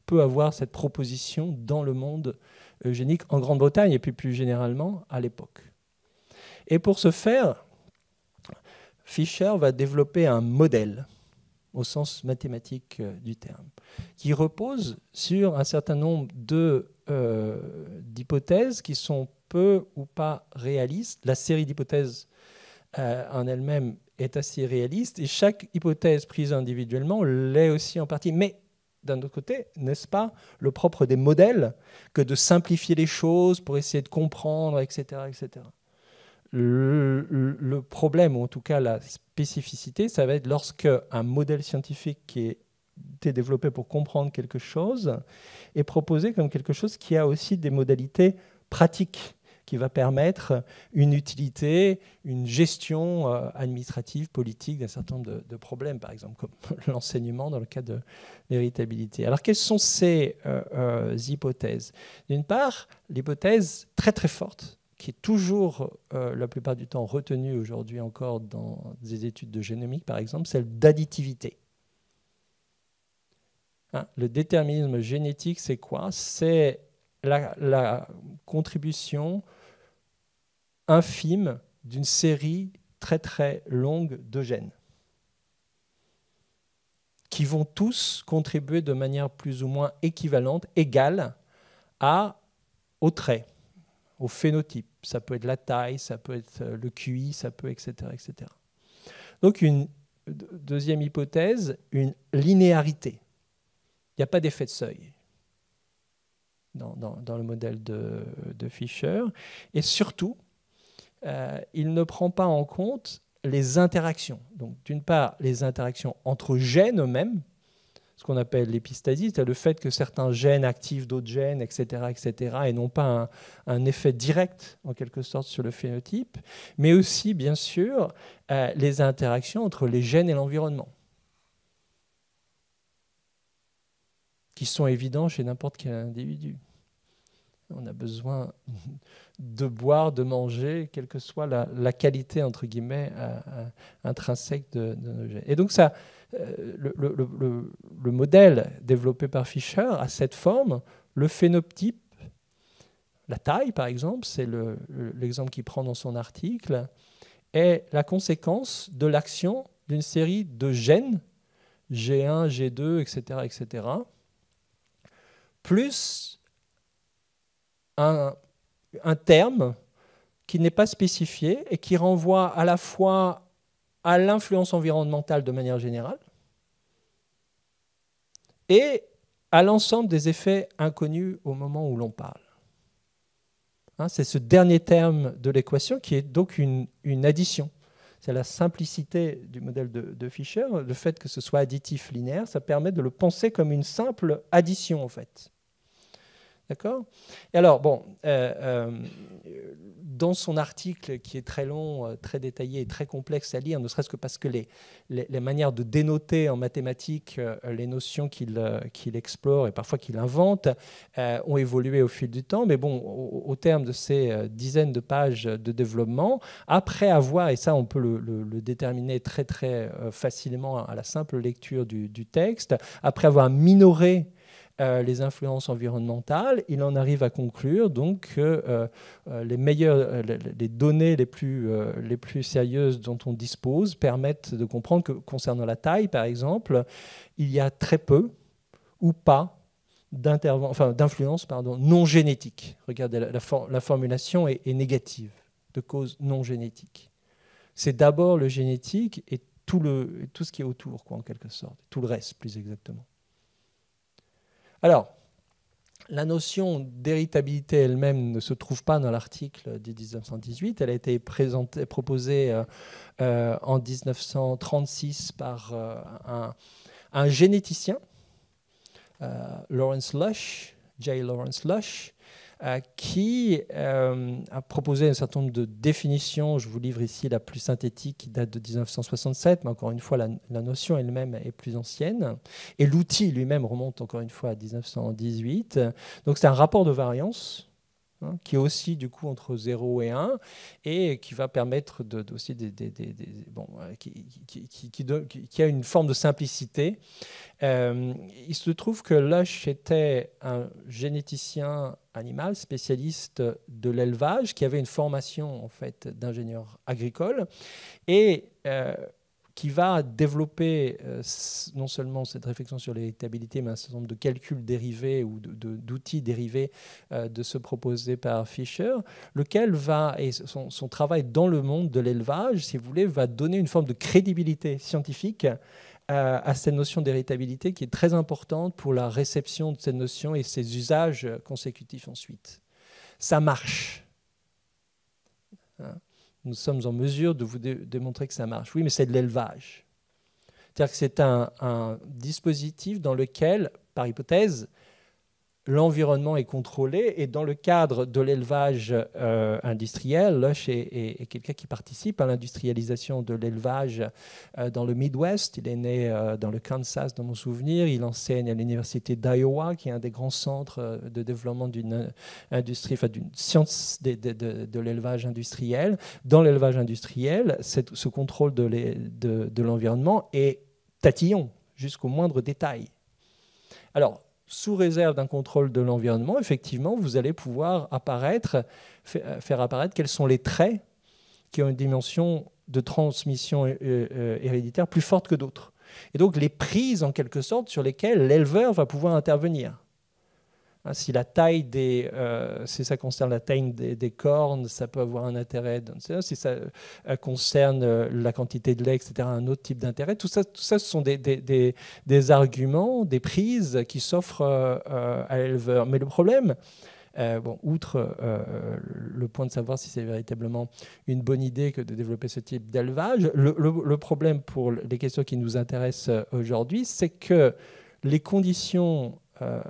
peut avoir cette proposition dans le monde eugénique en Grande-Bretagne et puis plus généralement à l'époque. Et pour ce faire, Fischer va développer un modèle au sens mathématique euh, du terme, qui repose sur un certain nombre euh, d'hypothèses qui sont peu ou pas réalistes. La série d'hypothèses euh, en elle-même est assez réaliste et chaque hypothèse prise individuellement l'est aussi en partie. Mais d'un autre côté, n'est-ce pas le propre des modèles que de simplifier les choses pour essayer de comprendre, etc. etc. Le, problème, ou en tout cas la spécificité, ça va être lorsque un modèle scientifique qui est développé pour comprendre quelque chose est proposé comme quelque chose qui a aussi des modalités pratiques qui va permettre une utilité, une gestion euh, administrative, politique d'un certain nombre de, problèmes, par exemple, comme l'enseignement dans le cas de l'héritabilité. Alors, quelles sont ces euh, euh, hypothèses D'une part, l'hypothèse très très forte qui est toujours la plupart du temps retenue aujourd'hui encore dans des études de génomique, par exemple, celle d'additivité. Hein, le déterminisme génétique, c'est quoi C'est la, contribution infime d'une série très très longue de gènes qui vont tous contribuer de manière plus ou moins équivalente, égale, à, au trait, au phénotype. Ça peut être la taille, ça peut être euh, le QI, ça peut, etc. etc. Donc, une deuxième hypothèse, une linéarité. Il n'y a pas d'effet de seuil dans, le modèle de, de Fisher. Et surtout, euh, il ne prend pas en compte les interactions. Donc, d'une part, les interactions entre gènes eux-mêmes, ce qu'on appelle l'épistasie, c'est le fait que certains gènes activent d'autres gènes, etc., etc., et non pas un, effet direct, en quelque sorte, sur le phénotype, mais aussi, bien sûr, euh, les interactions entre les gènes et l'environnement, qui sont évidentes chez n'importe quel individu. On a besoin de boire, de manger, quelle que soit la, qualité, entre guillemets, euh, euh, intrinsèque de, nos gènes. Et donc ça, euh, le, modèle développé par Fischer a cette forme, le phénotype, la taille par exemple, c'est l'exemple qu'il prend dans son article, est la conséquence de l'action d'une série de gènes, G1, G2, etc., etc., plus un, terme qui n'est pas spécifié et qui renvoie à la fois à l'influence environnementale de manière générale et à l'ensemble des effets inconnus au moment où l'on parle. Hein, c'est ce dernier terme de l'équation qui est donc une, addition. C'est la simplicité du modèle de, de, Fischer, le fait que ce soit additif linéaire, ça permet de le penser comme une simple addition en fait. D'accord Et alors, bon, euh, euh, dans son article qui est très long, euh, très détaillé et très complexe à lire, ne serait-ce que parce que les, les, manières de dénoter en mathématiques les notions qu'il qu'il explore et parfois qu'il invente ont évolué au fil du temps. Mais bon, au, terme de ces dizaines de pages de développement, après avoir, et ça on peut le, déterminer très très facilement à la simple lecture du, du texte, après avoir minoré euh, les influences environnementales, il en arrive à conclure donc que euh, euh, les meilleures, les, données les plus, les plus sérieuses dont on dispose permettent de comprendre que concernant la taille, par exemple, il y a très peu ou pas d'influence non génétique. Regardez, la, formulation est, négative, de cause non génétique. C'est d'abord le génétique et tout, le, tout ce qui est autour, quoi, en quelque sorte, tout le reste plus exactement. Alors, la notion d'héritabilité elle-même ne se trouve pas dans l'article de 1918. Elle a été proposée euh, euh, en 1936 par euh, un, un, généticien, Lawrence Lush, J. Lawrence Lush, euh, qui euh, a proposé un certain nombre de définitions. Je vous livre ici la plus synthétique qui date de 1967, mais encore une fois, la, notion elle-même est plus ancienne. Et l'outil lui-même remonte encore une fois à 1918. Donc c'est un rapport de variance hein, qui est aussi du coup entre 0 et 1 et qui va permettre de, aussi des, bon, euh, qui, qui, a une forme de simplicité. il se trouve que Lush était un généticien animal, spécialiste de l'élevage, qui avait une formation en fait d'ingénieur agricole et euh, qui va développer euh, non seulement cette réflexion sur l'héritabilité, mais un certain nombre de calculs dérivés ou d'outils dérivés euh, de ceux proposés par Fisher, lequel va, et son, son travail dans le monde de l'élevage, si vous voulez, va donner une forme de crédibilité scientifique à, cette notion d'héritabilité qui est très importante pour la réception de cette notion et ses usages consécutifs ensuite. Ça marche. Hein? Nous sommes en mesure de vous démontrer que ça marche. Oui, mais c'est de l'élevage. C'est-à-dire que c'est un dispositif dans lequel, par hypothèse, l'environnement est contrôlé et dans le cadre de l'élevage euh, industriel, Lush est, quelqu'un qui participe à l'industrialisation de l'élevage euh, dans le Midwest. Il est né euh, dans le Kansas, dans mon souvenir. Il enseigne à l'université d'Iowa, qui est un des grands centres de développement d'une industrie, enfin d'une science de, l'élevage industriel. Dans l'élevage industriel, ce contrôle de l'environnement est tatillon jusqu'au moindre détail. Alors, sous réserve d'un contrôle de l'environnement, effectivement, vous allez pouvoir apparaître, euh, faire apparaître quels sont les traits qui ont une dimension de transmission euh, euh, héréditaire plus forte que d'autres. Et donc les prises, en quelque sorte, sur lesquelles l'éleveur va pouvoir intervenir. Hein, si la taille des, euh, ça concerne la taille des, cornes, ça peut avoir un intérêt. Si ça euh, concerne euh, la quantité de lait, etc., un autre type d'intérêt. Tout ça, tout ça, ce sont des, des, arguments, des prises qui s'offrent à l'éleveur. Mais le problème. bon, outre le point de savoir si c'est véritablement une bonne idée que de développer ce type d'élevage, le, le, problème pour les questions qui nous intéressent aujourd'hui, c'est que les conditions euh,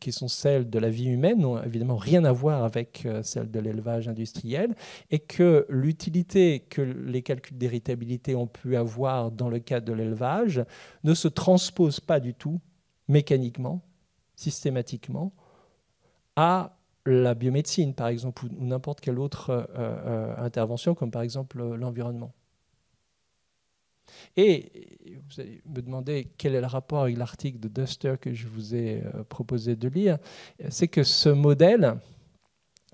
qui sont celles de la vie humaine n'ont évidemment rien à voir avec euh, celles de l'élevage industriel et que l'utilité que les calculs d'héritabilité ont pu avoir dans le cadre de l'élevage ne se transpose pas du tout mécaniquement, systématiquement, à la biomédecine, par exemple, ou, n'importe quelle autre euh, intervention, comme par exemple l'environnement. Et vous allez me demander quel est le rapport avec l'article de Duster que je vous ai euh, proposé de lire. Euh, c'est que ce modèle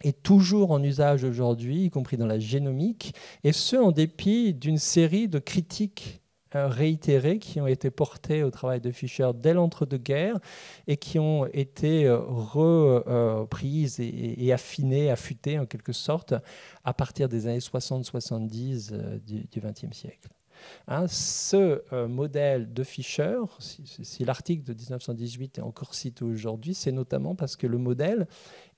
est toujours en usage aujourd'hui, y compris dans la génomique, et ce en dépit d'une série de critiques euh, réitérées qui ont été portées au travail de Fischer dès l'entre-deux-guerres et qui ont été reprises et affinées, affûtées en quelque sorte à partir des années 60-70 du XXe siècle. Hein, ce euh, modèle de Fischer, si, l'article de 1918 est encore cité aujourd'hui, c'est notamment parce que le modèle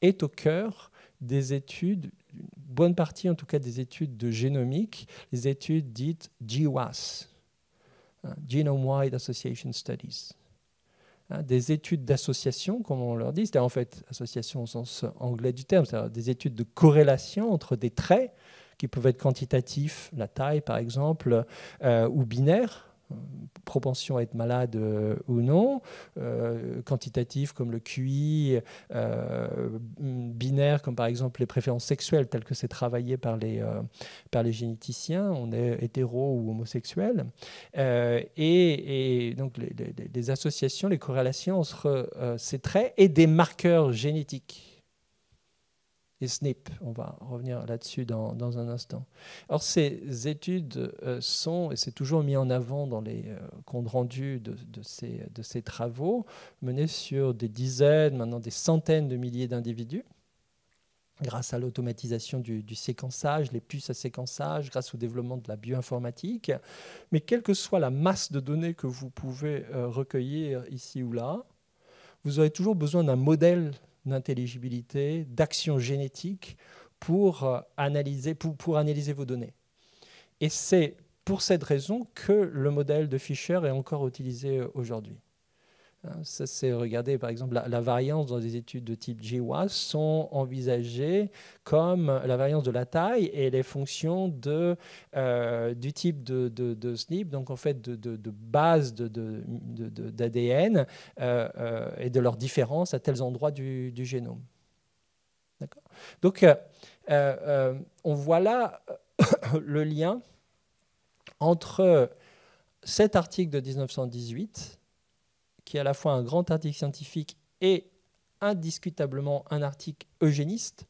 est au cœur des études, une bonne partie en tout cas des études de génomique, les études dites GWAS, hein, Genome-Wide Association Studies hein, des études d'association, comme on leur dit, c'est-à-dire en fait association au sens anglais du terme, c'est-à-dire des études de corrélation entre des traits qui peuvent être quantitatifs, la taille par exemple, euh, ou binaires propension à être malade euh, ou non, euh, quantitatifs comme le QI, binaires binaire comme par exemple les préférences sexuelles telles que c'est travaillé par les, par les généticiens, on est hétéro ou homosexuel, et, donc les, les, associations, les corrélations entre ces traits et des marqueurs génétiques et SNP. On va revenir là-dessus dans, un instant. Or, ces études euh, sont, et c'est toujours mis en avant dans les euh, comptes rendus de, ces, de ces travaux, menés sur des dizaines, maintenant des centaines de milliers d'individus grâce à l'automatisation du, séquençage, les puces à séquençage, grâce au développement de la bioinformatique. Mais quelle que soit la masse de données que vous pouvez euh, recueillir ici ou là, vous aurez toujours besoin d'un modèle d'intelligibilité, d'action génétique pour euh, analyser, pour, pour analyser vos données. Et c'est pour cette raison que le modèle de Fisher est encore utilisé euh, aujourd'hui. Hein, ça, c'est regarder, par exemple, la, variance dans des études de type GWAS sont envisagées comme la variance de la taille et les fonctions de, euh, du type de, de, SNP, donc en fait de, base d'ADN euh, euh, et de leurs différences à tels endroits du, du génome. D'accord Donc, on voit là le lien entre cet article de 1918 qui est à la fois un grand article scientifique et indiscutablement un article eugéniste,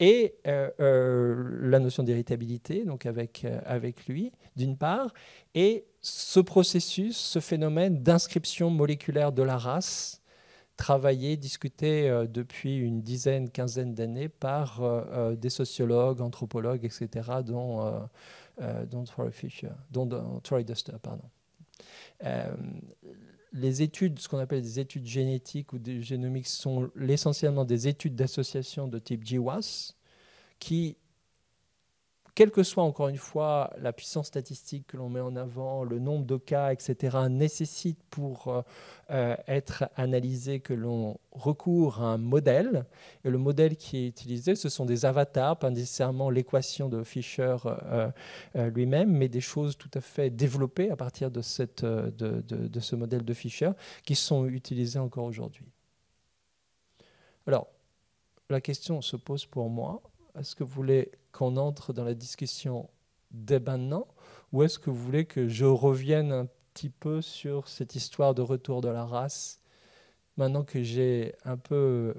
et euh, euh, la notion d'héritabilité, donc avec, euh, avec lui, d'une part, et ce processus, ce phénomène d'inscription moléculaire de la race, travaillé, discuté depuis une dizaine, quinzaine d'années par des sociologues, anthropologues, etc., dont, dont Troy Fisher, dont, Troy Duster, pardon les études, ce qu'on appelle des études génétiques ou des génomiques, sont essentiellement des études d'association de type GWAS, qui quelle que soit encore une fois la puissance statistique que l'on met en avant, le nombre de cas, etc., nécessite pour euh, euh, être analysé que l'on recourt à un modèle. Et le modèle qui est utilisé, ce sont des avatars, pas nécessairement l'équation de Fisher euh, lui-même, mais des choses tout à fait développées à partir de, ce modèle de Fisher qui sont utilisées encore aujourd'hui. Alors, la question se pose pour moi. Est-ce que vous voulez qu'on entre dans la discussion dès maintenant Ou est-ce que vous voulez que je revienne un petit peu sur cette histoire de retour de la race maintenant que j'ai un peu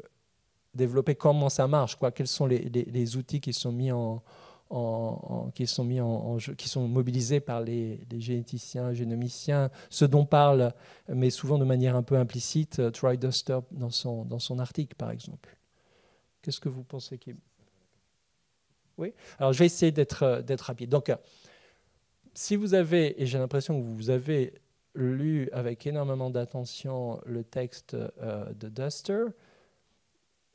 développé comment ça marche quoi, Quels sont les, outils qui sont mis en, qui sont jeu, qui sont mobilisés par les, les, généticiens, génomiciens, ce dont parle, mais souvent de manière un peu implicite, Troy Duster dans son, dans son article, par exemple. Qu'est-ce que vous pensez, oui Alors, je vais essayer d'être euh, rapide. Donc, euh, si vous avez, et j'ai l'impression que vous avez lu avec énormément d'attention le texte euh, de Duster,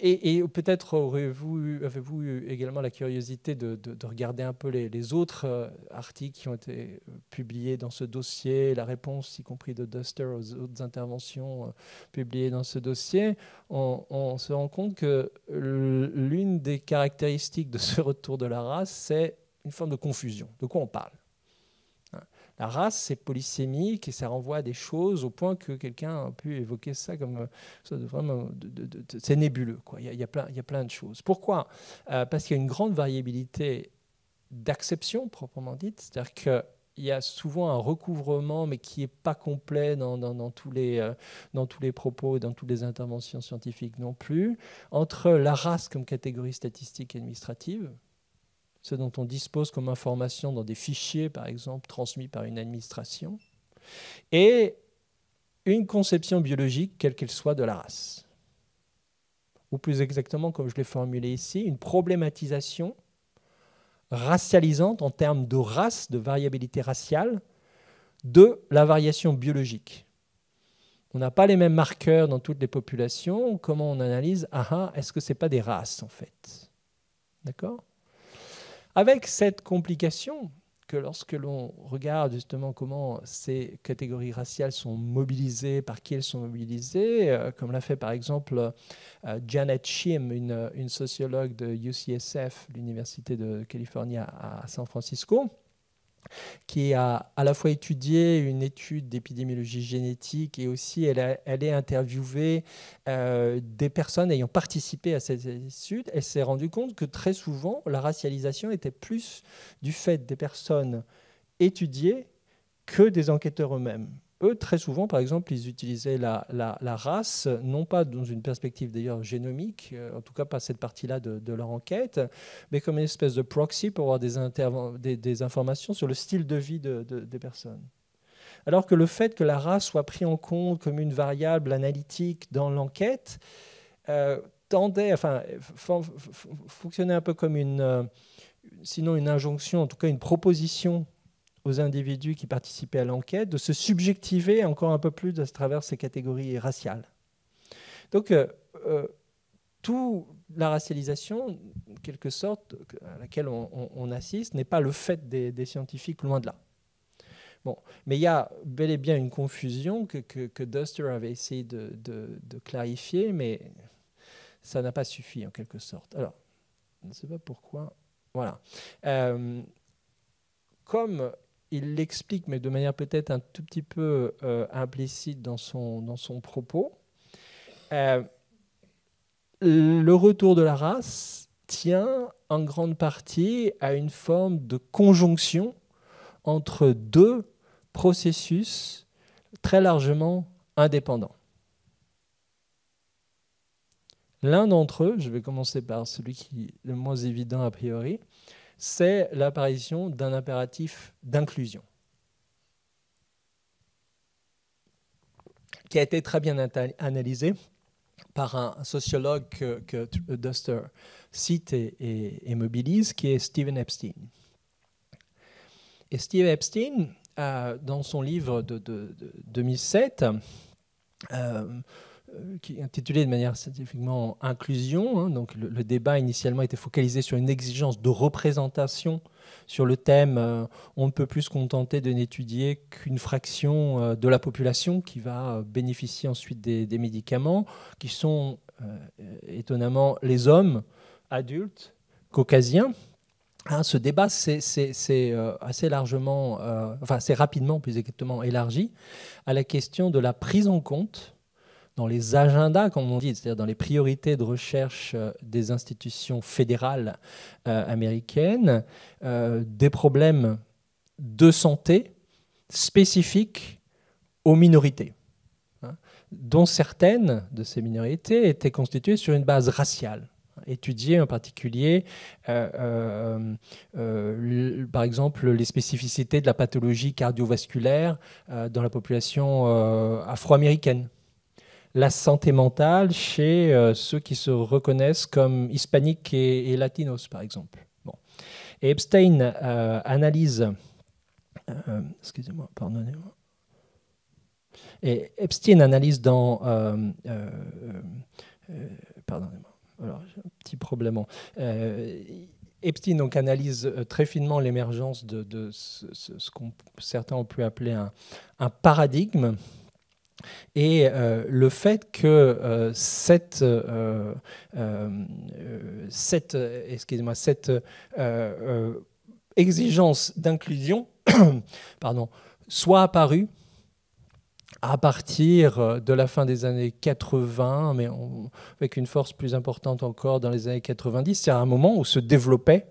et, peut-être avez-vous eu également la curiosité de, regarder un peu les, autres euh, articles qui ont été euh, publiés dans ce dossier, la réponse, y compris de Duster, aux autres interventions euh, publiées dans ce dossier. on se rend compte que l'une des caractéristiques de ce retour de la race, c'est une forme de confusion. De quoi on parle la race, c'est polysémique et ça renvoie à des choses au point que quelqu'un a pu évoquer ça comme euh, vraiment. c'est nébuleux, quoi. Il y, a, plein, il y a plein de choses. Pourquoi euh, Parce qu'il y a une grande variabilité d'acception proprement dite, c'est-à-dire que il y a souvent un recouvrement, mais qui n'est pas complet dans, tous les, euh, dans tous les propos, dans toutes les interventions scientifiques non plus, entre la race comme catégorie statistique administrative, ce dont on dispose comme information dans des fichiers, par exemple, transmis par une administration, et une conception biologique, quelle qu'elle soit, de la race. Ou plus exactement, comme je l'ai formulé ici, une problématisation racialisante en termes de race, de variabilité raciale, de la variation biologique. On n'a pas les mêmes marqueurs dans toutes les populations. Comment on analyse ah, ah, est-ce que ce n'est pas des races en fait D'accord avec cette complication que lorsque l'on regarde justement comment ces catégories raciales sont mobilisées, par qui elles sont mobilisées, euh, comme l'a fait par exemple euh, Janet Shim, une, sociologue de UCSF, l'Université de Californie à San Francisco, qui a à la fois étudié une étude d'épidémiologie génétique et aussi elle, a, est interviewée euh, des personnes ayant participé à cette étude. Elle s'est rendue compte que très souvent, la racialisation était plus du fait des personnes étudiées que des enquêteurs eux-mêmes eux, très souvent, par exemple, ils utilisaient la, race, non pas dans une perspective d'ailleurs génomique, euh, en tout cas pas cette partie-là de, leur enquête, mais comme une espèce de proxy pour avoir des, informations sur le style de vie des personnes. Alors que le fait que la race soit prise en compte comme une variable analytique dans l'enquête euh, tendait, enfin, fonctionnait un peu comme une, euh, sinon une injonction, en tout cas une proposition aux individus qui participaient à l'enquête de se subjectiver encore un peu plus à travers ces catégories raciales. Donc, euh, euh, toute la racialisation, en quelque sorte, à laquelle on, assiste, n'est pas le fait des, scientifiques, loin de là. Bon, mais il y a bel et bien une confusion que, que, Duster avait essayé de, clarifier, mais ça n'a pas suffi en quelque sorte. Alors, je ne sais pas pourquoi. Voilà. Euh, comme il l'explique, mais de manière peut-être un tout petit peu euh, implicite dans son, dans son propos. Euh, le retour de la race tient en grande partie à une forme de conjonction entre deux processus très largement indépendants. L'un d'entre eux, je vais commencer par celui qui est le moins évident a priori, c'est l'apparition d'un impératif d'inclusion, qui a été très bien analysé par un sociologue que, Duster cite et, mobilise, qui est Stephen Epstein. Et Steve Epstein, euh, dans son livre de, 2007, euh, qui est intitulé de manière scientifiquement inclusion. Hein. donc le, débat initialement était focalisé sur une exigence de représentation sur le thème euh, on ne peut plus se contenter de n'étudier qu'une fraction euh, de la population qui va bénéficier ensuite des, médicaments, qui sont étonnamment les hommes adultes caucasiens. Hein, ce débat s'est assez largement, enfin rapidement plus exactement élargi à la question de la prise en compte dans les agendas, comme on dit, c'est-à-dire dans les priorités de recherche euh, des institutions fédérales euh, américaines, euh, des problèmes de santé spécifiques aux minorités, hein, dont certaines de ces minorités étaient constituées sur une base raciale hein, étudier en particulier, par exemple, les spécificités de la pathologie cardiovasculaire dans la population afro-américaine la santé mentale chez euh, ceux qui se reconnaissent comme hispaniques et, latinos, par exemple. Bon. Et Epstein euh, analyse. Euh, excusez-moi, pardonnez-moi. Et Epstein analyse dans. pardonnez-moi. Alors, j'ai un petit problème. Epstein donc analyse très finement l'émergence de, ce, ce, que certains ont pu appeler un paradigme et euh, le fait que euh, cette, euh, cette, excusez-moi, cette exigence d'inclusion pardon, soit apparue à partir de la fin des années 80, mais avec une force plus importante encore dans les années 90, c'est à un moment où se développait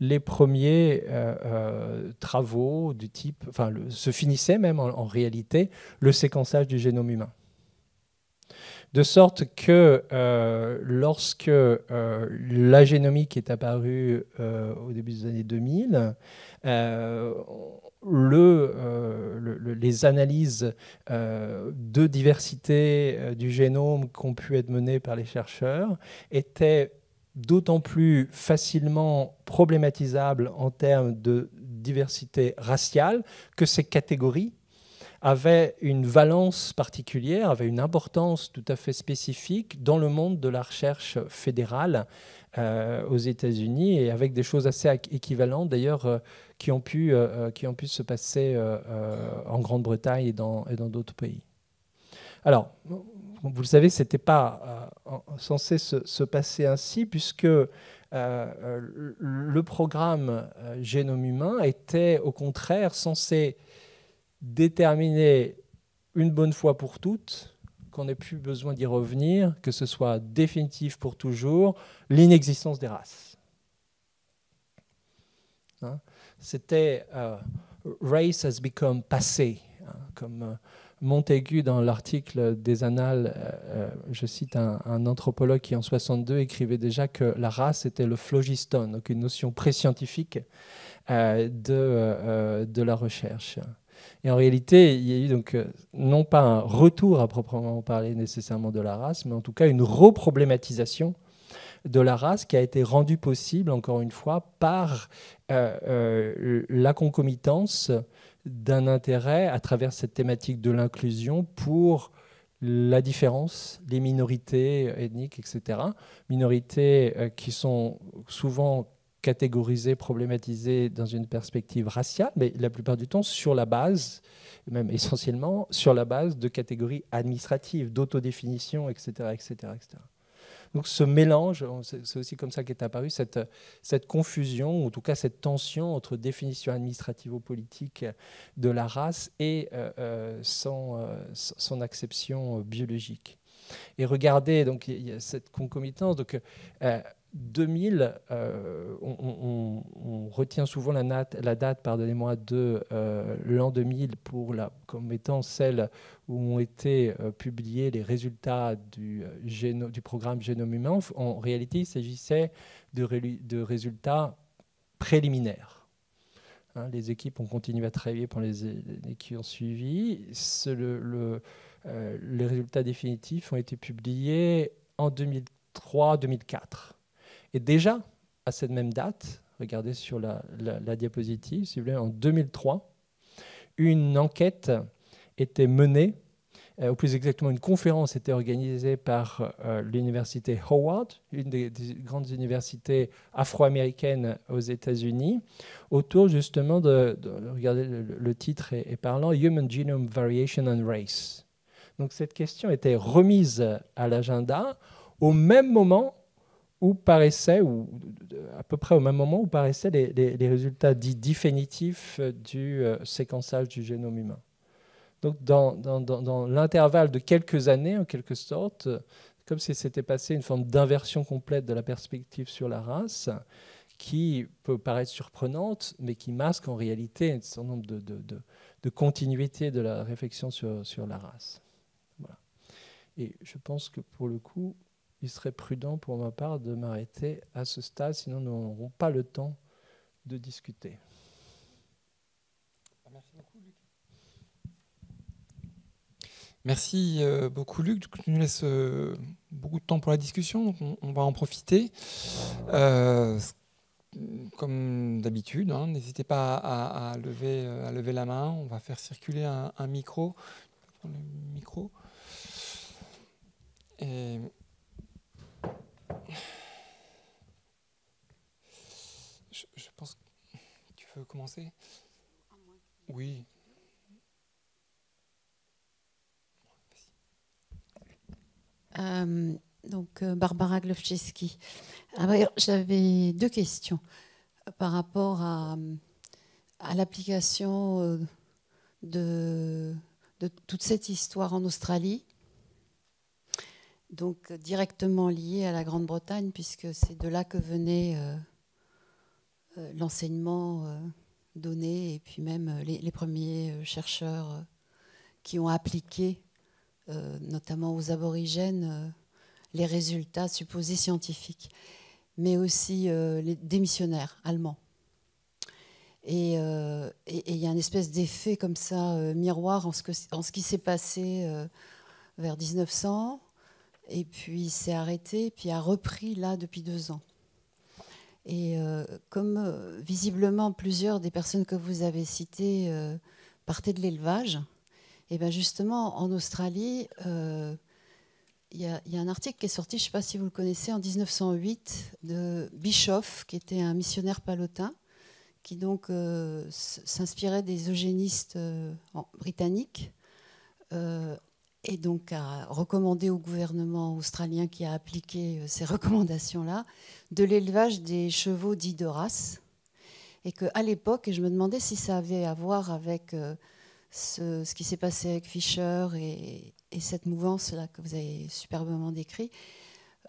les premiers euh, euh, travaux du type, enfin, se finissait même en, réalité le séquençage du génome humain. De sorte que euh, lorsque la génomique est apparue au début des années 2000, les analyses de diversité du génome qu'ont pu être menées par les chercheurs étaient d'autant plus facilement problématisable en termes de diversité raciale que ces catégories avaient une valence particulière, avaient une importance tout à fait spécifique dans le monde de la recherche fédérale euh, aux États-Unis et avec des choses assez équivalentes d'ailleurs euh, qui, ont pu, euh, qui ont pu se passer en Grande-Bretagne et dans d'autres pays. Alors, vous le savez, ce n'était pas euh, censé se, passer ainsi, puisque euh, le programme euh, génome humain était au contraire censé déterminer une bonne fois pour toutes qu'on n'ait plus besoin d'y revenir, que ce soit définitif pour toujours, l'inexistence des races. Hein? C'était race has become passé, hein, comme Montaigu, dans l'article des Annales, euh, euh, je cite un, anthropologue qui en 62 écrivait déjà que la race était le phlogiston, donc une notion pré-scientifique euh, de, de la recherche. Et en réalité, il y a eu donc non pas un retour à proprement parler nécessairement de la race, mais en tout cas une reproblématisation de la race qui a été rendue possible, encore une fois, par la concomitance d'un intérêt à travers cette thématique de l'inclusion pour la différence, les minorités ethniques, etc. Minorités euh, qui sont souvent catégorisées, problématisées dans une perspective raciale, mais la plupart du temps sur la base, même essentiellement sur la base de catégories administratives, d'autodéfinition, etc., etc., etc. Donc ce mélange, c'est aussi comme ça qu'est apparue cette, cette confusion, ou en tout cas cette tension entre définition administrativo-politique de la race et son, euh, euh, son euh, acception biologique. Et regardez, donc il y a cette concomitance. Donc, 2000, euh, on, retient souvent la, date, pardonnez-moi, de euh, l'an 2000 pour la, comme étant celle où ont été euh, publiés les résultats du, programme Génome humain. En réalité, il s'agissait de, résultats préliminaires. Hein, les équipes ont continué à travailler pendant les années qui ont suivi. les résultats définitifs ont été publiés en 2003-2004. Et déjà, à cette même date, regardez sur la, diapositive, si vous voulez, en 2003, une enquête était menée, euh, ou plus exactement une conférence était organisée par euh, l'université Howard, une des, grandes universités afro-américaines aux États-Unis, autour justement de, regardez le, titre et est, parlant, Human Genome Variation and Race. Donc cette question était remise à l'agenda au même moment où paraissaient, ou à peu près au même moment, où paraissaient les, résultats dits définitifs du euh, séquençage du génome humain. Donc dans, l'intervalle de quelques années, en quelque sorte, comme si s'était passé une forme d'inversion complète de la perspective sur la race, qui peut paraître surprenante, mais qui masque en réalité un certain nombre de, de, continuités de la réflexion sur, la race. Et je pense que pour le coup, il serait prudent pour ma part de m'arrêter à ce stade, sinon nous n'aurons pas le temps de discuter. Merci beaucoup, Luc. Merci euh, beaucoup, Luc. Tu nous laisses euh, beaucoup de temps pour la discussion, on, va en profiter. Euh, comme d'habitude, hein, n'hésitez pas à, lever, la main. On va faire circuler un, micro. micro. Et je, pense pense. Tu veux commencer Oui. Euh, donc, euh, Barbara Glofcheski. Ah bah, j'avais deux questions par rapport à, à l'application euh, de, de toute cette histoire en Australie donc directement lié à la Grande-Bretagne, puisque c'est de là que venait euh, euh, l'enseignement euh, donné, et puis même les, premiers chercheurs qui ont appliqué, notamment aux aborigènes, les résultats supposés scientifiques, mais aussi les, démissionnaires allemands. Et il y a une espèce d'effet comme ça, miroir, en ce qui s'est passé vers 1900 et puis s'est arrêté, puis a repris là depuis deux ans. Et euh, comme euh, visiblement plusieurs des personnes que vous avez citées euh, partaient de l'élevage, et eh bien justement en Australie, il y, y, a un article qui est sorti, je ne sais pas si vous le connaissez, en 1908 de Bischoff, qui était un missionnaire palotin, qui donc s'inspirait des eugénistes britanniques et donc à recommander au gouvernement australien qui a appliqué euh, ces recommandations-là de l'élevage des chevaux dits de race. Et qu'à l'époque, et je me demandais si ça avait à voir avec euh, ce, qui s'est passé avec Fischer et, cette mouvance-là que vous avez superbement décrit,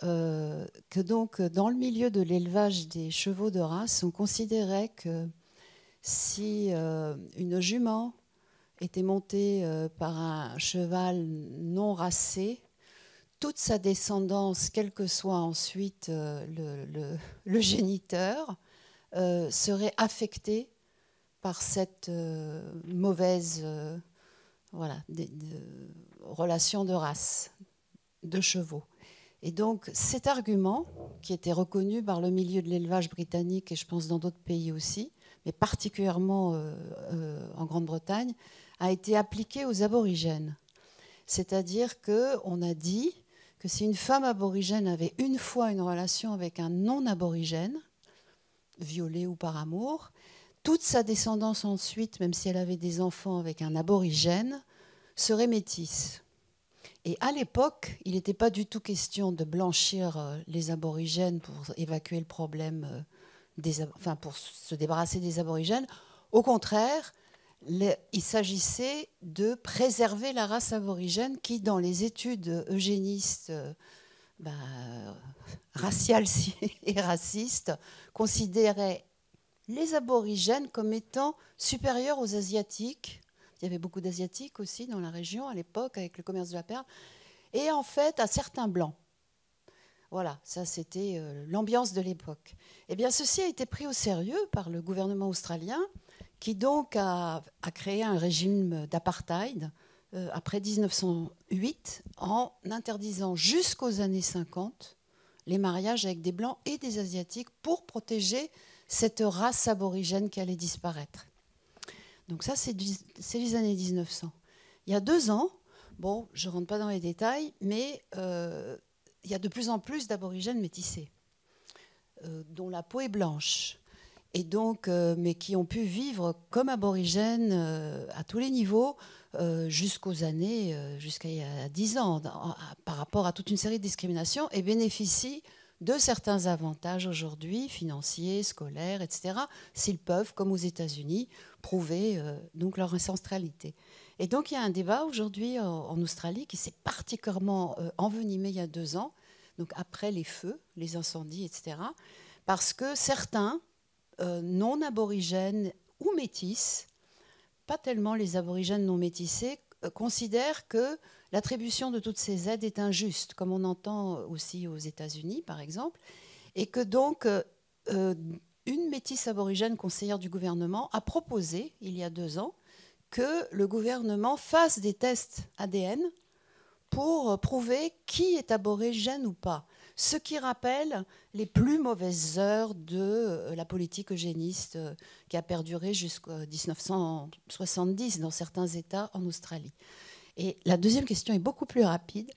euh, que donc dans le milieu de l'élevage des chevaux de race, on considérait que si une jument était monté euh, par un cheval non racé. Toute sa descendance, quel que soit ensuite euh, le, géniteur, euh, serait affectée par cette mauvaise relation de race, de chevaux. Et donc cet argument, qui était reconnu par le milieu de l'élevage britannique et je pense dans d'autres pays aussi, mais particulièrement en Grande-Bretagne, a été appliquée aux aborigènes. C'est-à-dire qu'on a dit que si une femme aborigène avait une fois une relation avec un non-aborigène, violée ou par amour, toute sa descendance ensuite, même si elle avait des enfants avec un aborigène, serait métisse. Et à l'époque, il n'était pas du tout question de blanchir euh, les aborigènes pour évacuer le problème, euh, des, enfin pour se débarrasser des aborigènes. Au contraire, il s'agissait de préserver la race aborigène qui, dans les études eugénistes euh, bah, raciales et racistes, considérait les aborigènes comme étant supérieurs aux Asiatiques. Il y avait beaucoup d'Asiatiques aussi dans la région à l'époque avec le commerce de la perle. Et en fait, à certains blancs. Voilà, ça c'était euh, l'ambiance de l'époque. Eh bien, ceci a été pris au sérieux par le gouvernement australien qui donc a, créé un régime d'apartheid euh, après 1908 en interdisant jusqu'aux années 50 les mariages avec des Blancs et des Asiatiques pour protéger cette race aborigène qui allait disparaître. Donc ça, c'est les années 1900. Il y a deux ans, bon, je ne rentre pas dans les détails, mais euh, il y a de plus en plus d'aborigènes métissés, euh, dont la peau est blanche, et donc, euh, mais qui ont pu vivre comme aborigènes euh, à tous les niveaux euh, jusqu'aux années, jusqu'à il y a 10 ans, par rapport à toute une série de discriminations, et bénéficient de certains avantages aujourd'hui, financiers, scolaires, etc., s'ils peuvent, comme aux États-Unis, prouver donc leur ancestralité. Et donc il y a un débat aujourd'hui en, Australie qui s'est particulièrement envenimé il y a deux ans, donc après les feux, les incendies, etc., parce que certains euh, non aborigènes ou métisses, pas tellement les aborigènes non métissés, euh, considèrent que l'attribution de toutes ces aides est injuste, comme on entend aussi aux États-Unis, par exemple, et que donc euh, une métisse aborigène conseillère du gouvernement a proposé, il y a deux ans, que le gouvernement fasse des tests ADN pour prouver qui est aborigène ou pas ce qui rappelle les plus mauvaises heures de euh, la politique eugéniste euh, qui a perduré jusqu'en 1970 dans certains États en Australie. Et la deuxième question est beaucoup plus rapide.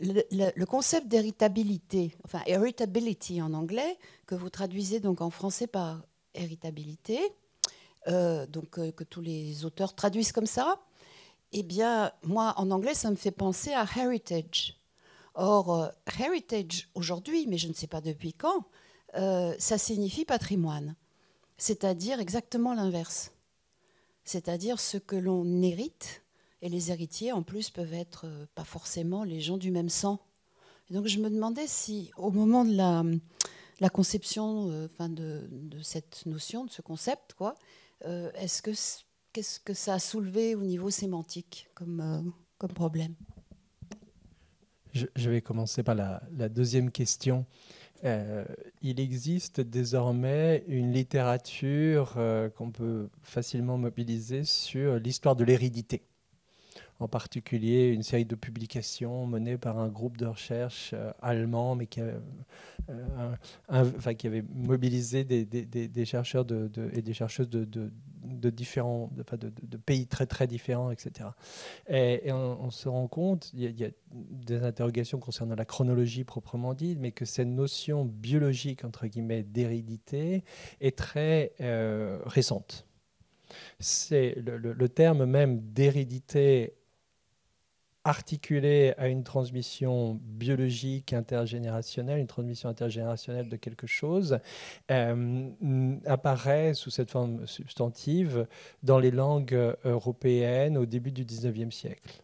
Le, concept d'héritabilité, enfin heritability en anglais, que vous traduisez donc en français par héritabilité, euh, donc que tous les auteurs traduisent comme ça, eh bien, moi, en anglais, ça me fait penser à heritage. Or, euh, heritage aujourd'hui, mais je ne sais pas depuis quand, euh, ça signifie patrimoine, c'est-à-dire exactement l'inverse, c'est-à-dire ce que l'on hérite, et les héritiers en plus peuvent être euh, pas forcément les gens du même sang. donc je me demandais si au moment de la, conception de, cette notion, de ce concept, quoi, est-ce qu'est-ce que ça a soulevé au niveau sémantique comme problème je, vais commencer par la, deuxième question. Euh, il existe désormais une littérature euh, qu'on peut facilement mobiliser sur l'histoire de l'hérédité. En particulier, une série de publications menées par un groupe de recherche euh, allemand, mais qui, enfin, qui, avait mobilisé des, chercheurs et des chercheuses de, de différents, de, de, pays très très différents, etc. Et, on, se rend compte, il y, a des interrogations concernant la chronologie proprement dite, mais que cette notion biologique entre guillemets d'hérédité est très euh, récente. C'est le, le, terme même d'hérédité articulé à une transmission biologique intergénérationnelle, une transmission intergénérationnelle de quelque chose, euh, apparaît sous cette forme substantive dans les langues européennes au début du 19e siècle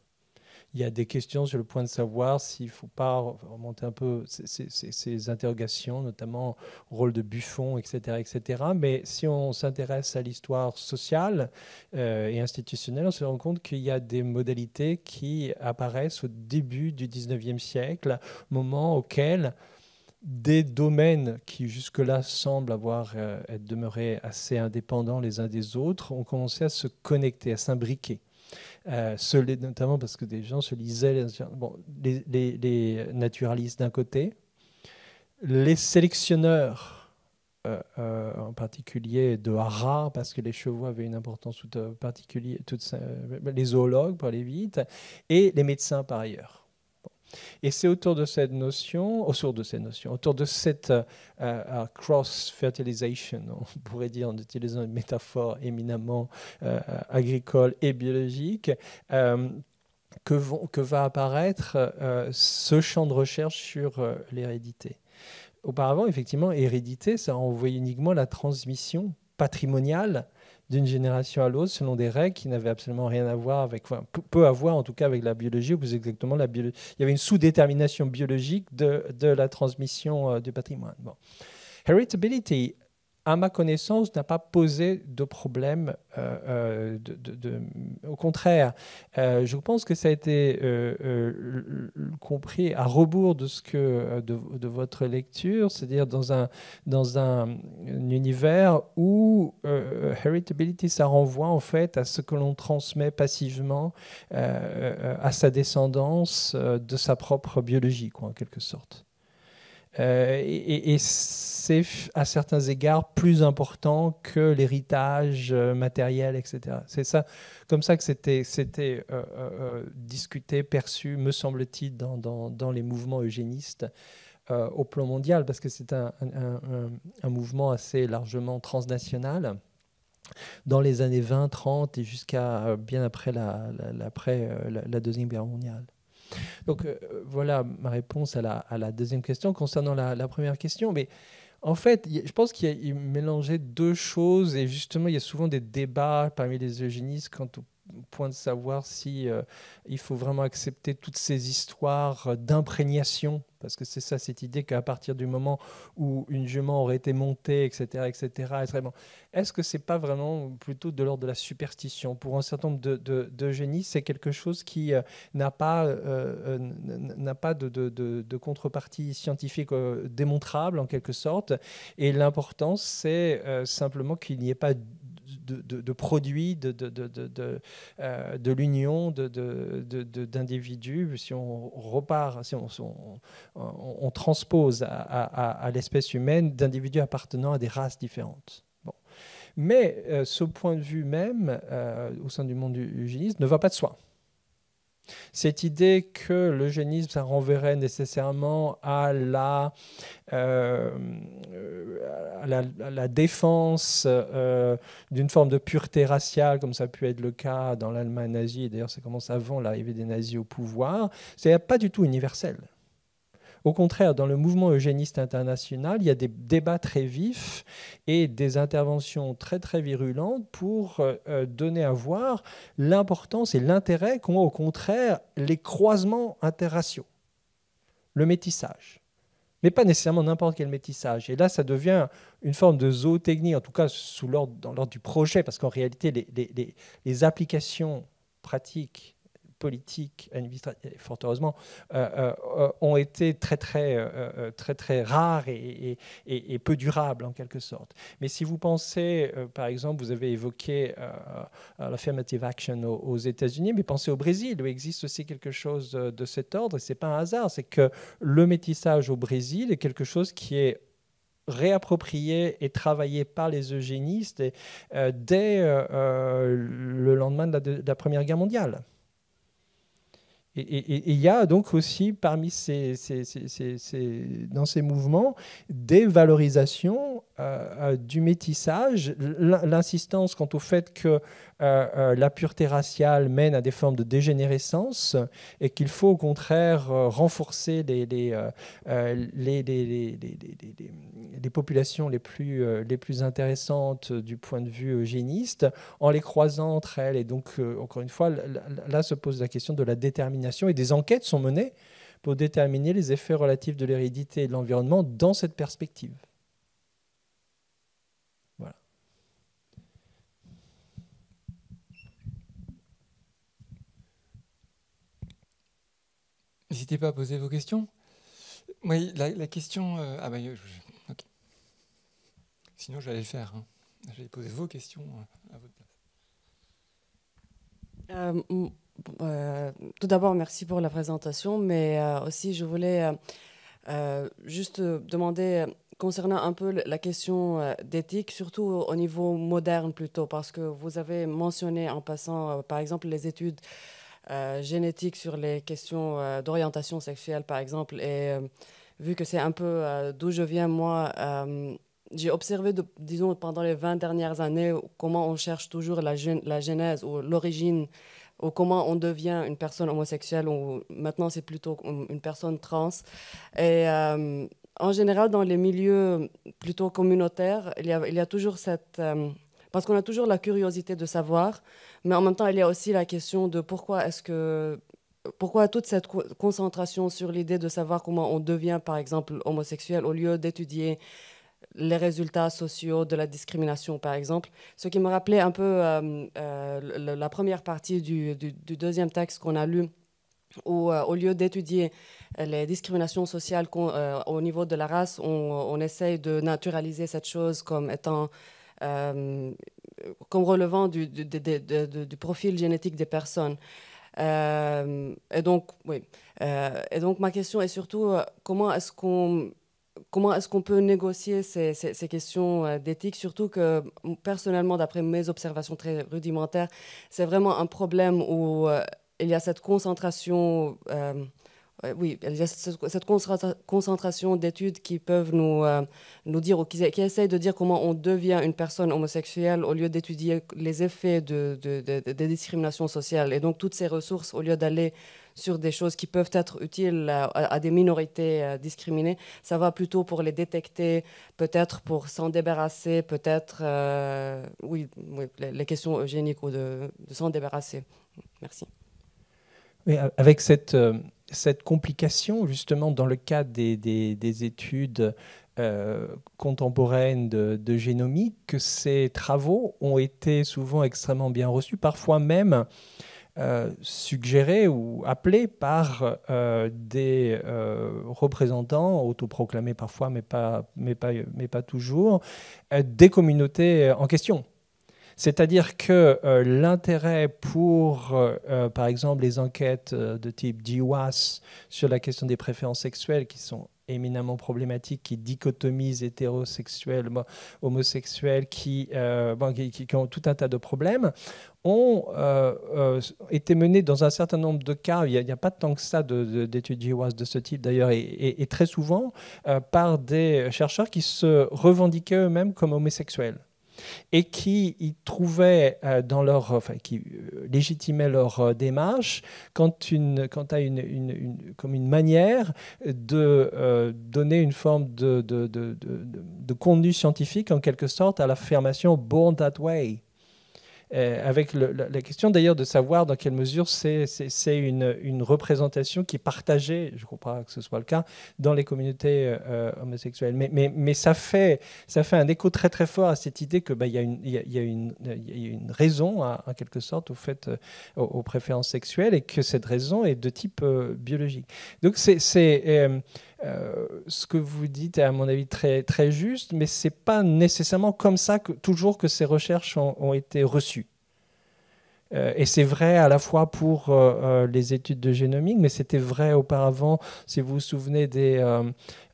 il y a des questions sur le point de savoir s'il ne faut pas remonter un peu ces, interrogations, notamment rôle de Buffon, etc. etc. Mais si on s'intéresse à l'histoire sociale euh, et institutionnelle, on se rend compte qu'il y a des modalités qui apparaissent au début du 19e siècle, moment auquel des domaines qui jusque-là semblent avoir euh, demeurés assez indépendants les uns des autres ont commencé à se connecter, à s'imbriquer. Euh, notamment parce que des gens se lisaient les, naturalistes d'un côté, les sélectionneurs euh, euh, en particulier de haras, parce que les chevaux avaient une importance toute particulière, les zoologues pour aller vite, et les médecins par ailleurs. Et c'est autour de cette notion, autour de cette notion, autour de cette euh, euh, euh, cross-fertilisation, on pourrait dire en utilisant une métaphore éminemment agricole et biologique, que, va apparaître ce champ de recherche sur l'hérédité. Auparavant, effectivement, hérédité, ça renvoyait uniquement la transmission patrimoniale d'une génération à l'autre selon des règles qui n'avaient absolument rien à voir avec, peu à voir en tout cas avec la biologie, ou plus exactement la biologie. Il y avait une sous-détermination biologique de, la transmission euh, du patrimoine. Bon. Heritability, à ma connaissance, n'a pas posé de problème. Euh, euh, de, au contraire, euh, je pense que ça a été compris à rebours de, ce que, de, votre lecture, c'est-à-dire dans un, dans un, univers où heritability, ça renvoie en fait à ce que l'on transmet passivement à sa descendance de sa propre biologie, en quelque sorte. Euh, et, c'est à certains égards plus important que l'héritage euh, matériel, etc. C'est ça, comme ça que c'était euh, discuté, perçu, me semble-t-il, dans, les mouvements eugénistes au plan mondial, parce que c'est un, mouvement assez largement transnational dans les années 20, 30 et jusqu'à bien après, la Deuxième Guerre mondiale. Donc euh, voilà ma réponse à la, deuxième question. Concernant la, première question, mais en fait, je pense qu'il y a deux choses et justement, il y a souvent des débats parmi les eugénistes quant au point de savoir si euh, il faut vraiment accepter toutes ces histoires euh, d'imprégnation parce que c'est ça, cette idée qu'à partir du moment où une jument aurait été montée, etc., etc., est-ce que c'est pas vraiment plutôt de l'ordre de la superstition Pour un certain nombre de, génies, c'est quelque chose qui euh, n'a pas, euh, euh, n'a pas de, contrepartie scientifique démontrable, en quelque sorte, et l'important, c'est simplement qu'il n'y ait pas de, produits de, de, euh, l'union d'individus. Si on repart, si on, on, transpose à, l'espèce humaine d'individus appartenant à des races différentes. Mais euh, ce point de vue même, euh, au sein du monde du, du ne va pas de soi. Cette idée que l'eugénisme, ça renverrait nécessairement à la, euh, euh, défense euh, d'une forme de pureté raciale, comme ça a pu être le cas dans l'Allemagne nazie, d'ailleurs ça commence avant l'arrivée des nazis au pouvoir, c'est pas du tout universel. Au contraire, dans le mouvement eugéniste international, il y a des débats très vifs et des interventions très très virulentes pour euh, euh, donner à voir l'importance et l'intérêt qu'ont au contraire les croisements interraciaux, le métissage mais pas nécessairement n'importe quel métissage. Et là, ça devient une forme de zootechnie, en tout cas sous l'ordre, dans l'ordre du projet, parce qu'en réalité, les, applications pratiques politiques, fort heureusement, euh, euh, ont été très très, euh, très, très rares et, peu durables en quelque sorte. Mais si vous pensez, par exemple, vous avez évoqué l'affirmative action aux, États-Unis, mais pensez au Brésil, où existe aussi quelque chose de cet ordre, et ce n'est pas un hasard, c'est que le métissage au Brésil est quelque chose qui est réapproprié et travaillé par les eugénistes dès le lendemain de la Première Guerre mondiale. Et il y a donc aussi parmi dans ces mouvements des valorisations euh, euh, du métissage, l'insistance quant au fait que euh, euh, la pureté raciale mène à des formes de dégénérescence et qu'il faut au contraire euh, renforcer les, populations les plus, intéressantes du point de vue eugéniste en les croisant entre elles. Et donc, encore une fois, là se pose la question de la détermination et des enquêtes sont menées pour déterminer les effets relatifs de l'hérédité et de l'environnement dans cette perspective. N'hésitez pas à poser vos questions. Oui, la, question. Euh, ah, bah, euh, je, Sinon, je le faire. Hein. J'allais poser vos questions euh, à votre place. tout d'abord, merci pour la présentation, mais aussi je voulais juste demander concernant un peu la question d'éthique, surtout au niveau moderne plutôt, parce que vous avez mentionné en passant, par exemple, les études euh, génétique, sur les questions euh, d'orientation sexuelle, par exemple. Et euh, vu que c'est un peu d'où je viens, moi, j'ai observé, disons, pendant les 20 dernières années, comment on cherche toujours la, la genèse ou l'origine, ou comment on devient une personne homosexuelle, ou maintenant c'est plutôt une personne trans. Et en général, dans les milieux plutôt communautaires, il y a, il y a toujours cette, parce qu'on a toujours la curiosité de savoir, mais en même temps, il y a aussi la question de pourquoi est-ce que pourquoi toute cette concentration sur l'idée de savoir comment on devient, par exemple, homosexuel, au lieu d'étudier les résultats sociaux de la discrimination, par exemple. Ce qui me rappelait un peu euh, euh, la première partie du, deuxième texte qu'on a lu, où euh, au lieu d'étudier les discriminations sociales au niveau de la race, on, on essaye de naturaliser cette chose comme étant euh, comme relevant du, du, profil génétique des personnes. Euh, et donc, oui. Euh, et donc, ma question est surtout comment est-ce qu'on Comment est qu'on peut négocier ces, ces questions d'éthique Surtout que, personnellement, d'après mes observations très rudimentaires, c'est vraiment un problème où il y a cette concentration euh, oui, il y a cette concentration d'études qui peuvent nous, euh, nous dire ou qui, essaie essayent de dire comment on devient une personne homosexuelle au lieu d'étudier les effets de, des discriminations sociales. Et donc toutes ces ressources, au lieu d'aller sur des choses qui peuvent être utiles à, des minorités euh, discriminées. Ça va plutôt pour les détecter, peut-être pour s'en débarrasser, peut-être, oui, les, questions eugéniques ou de, s'en débarrasser. Merci. avec cette, cette complication, justement, dans le cadre des, études euh, contemporaines de, génomique, que ces travaux ont été souvent extrêmement bien reçus, parfois même euh, suggérés ou appelés par euh, des représentants, autoproclamés parfois, mais mais pas toujours, des communautés en question. C'est-à-dire que euh, l'intérêt pour, euh, euh, par exemple, les enquêtes de type DIWAS sur la question des préférences sexuelles, qui sont éminemment problématiques, qui dichotomisent hétérosexuels, homosexuels, qui, ont tout un tas de problèmes, ont été menées dans un certain nombre de cas, il n'y a, pas tant que ça d'études GWAS de ce type d'ailleurs, et, très souvent par des chercheurs qui se revendiquaient eux-mêmes comme homosexuels et qui y trouvaient euh, dans leur, enfin, qui euh, légitimaient leur euh, démarche quant, une, à une, une, comme une manière de donner une forme de, de, de, de, contenu scientifique en quelque sorte à l'affirmation born that way. Euh, avec la, question d'ailleurs de savoir dans quelle mesure c'est une, représentation qui est partagée, je ne crois pas que ce soit le cas, dans les communautés euh, euh, homosexuelles. Mais, mais, mais, ça, fait, ça fait un écho très très fort à cette idée qu'il bah, y, a une, raison, hein, en quelque sorte, au fait, aux, aux, préférences sexuelles et que cette raison est de type biologique. Donc c'est... Euh, ce que vous dites est à mon avis très, très juste, mais ce n'est pas nécessairement comme ça que, toujours que ces recherches ont, été reçues. Euh, et c'est vrai à la fois pour euh, les études de génomique, mais c'était vrai auparavant, si vous vous souvenez des,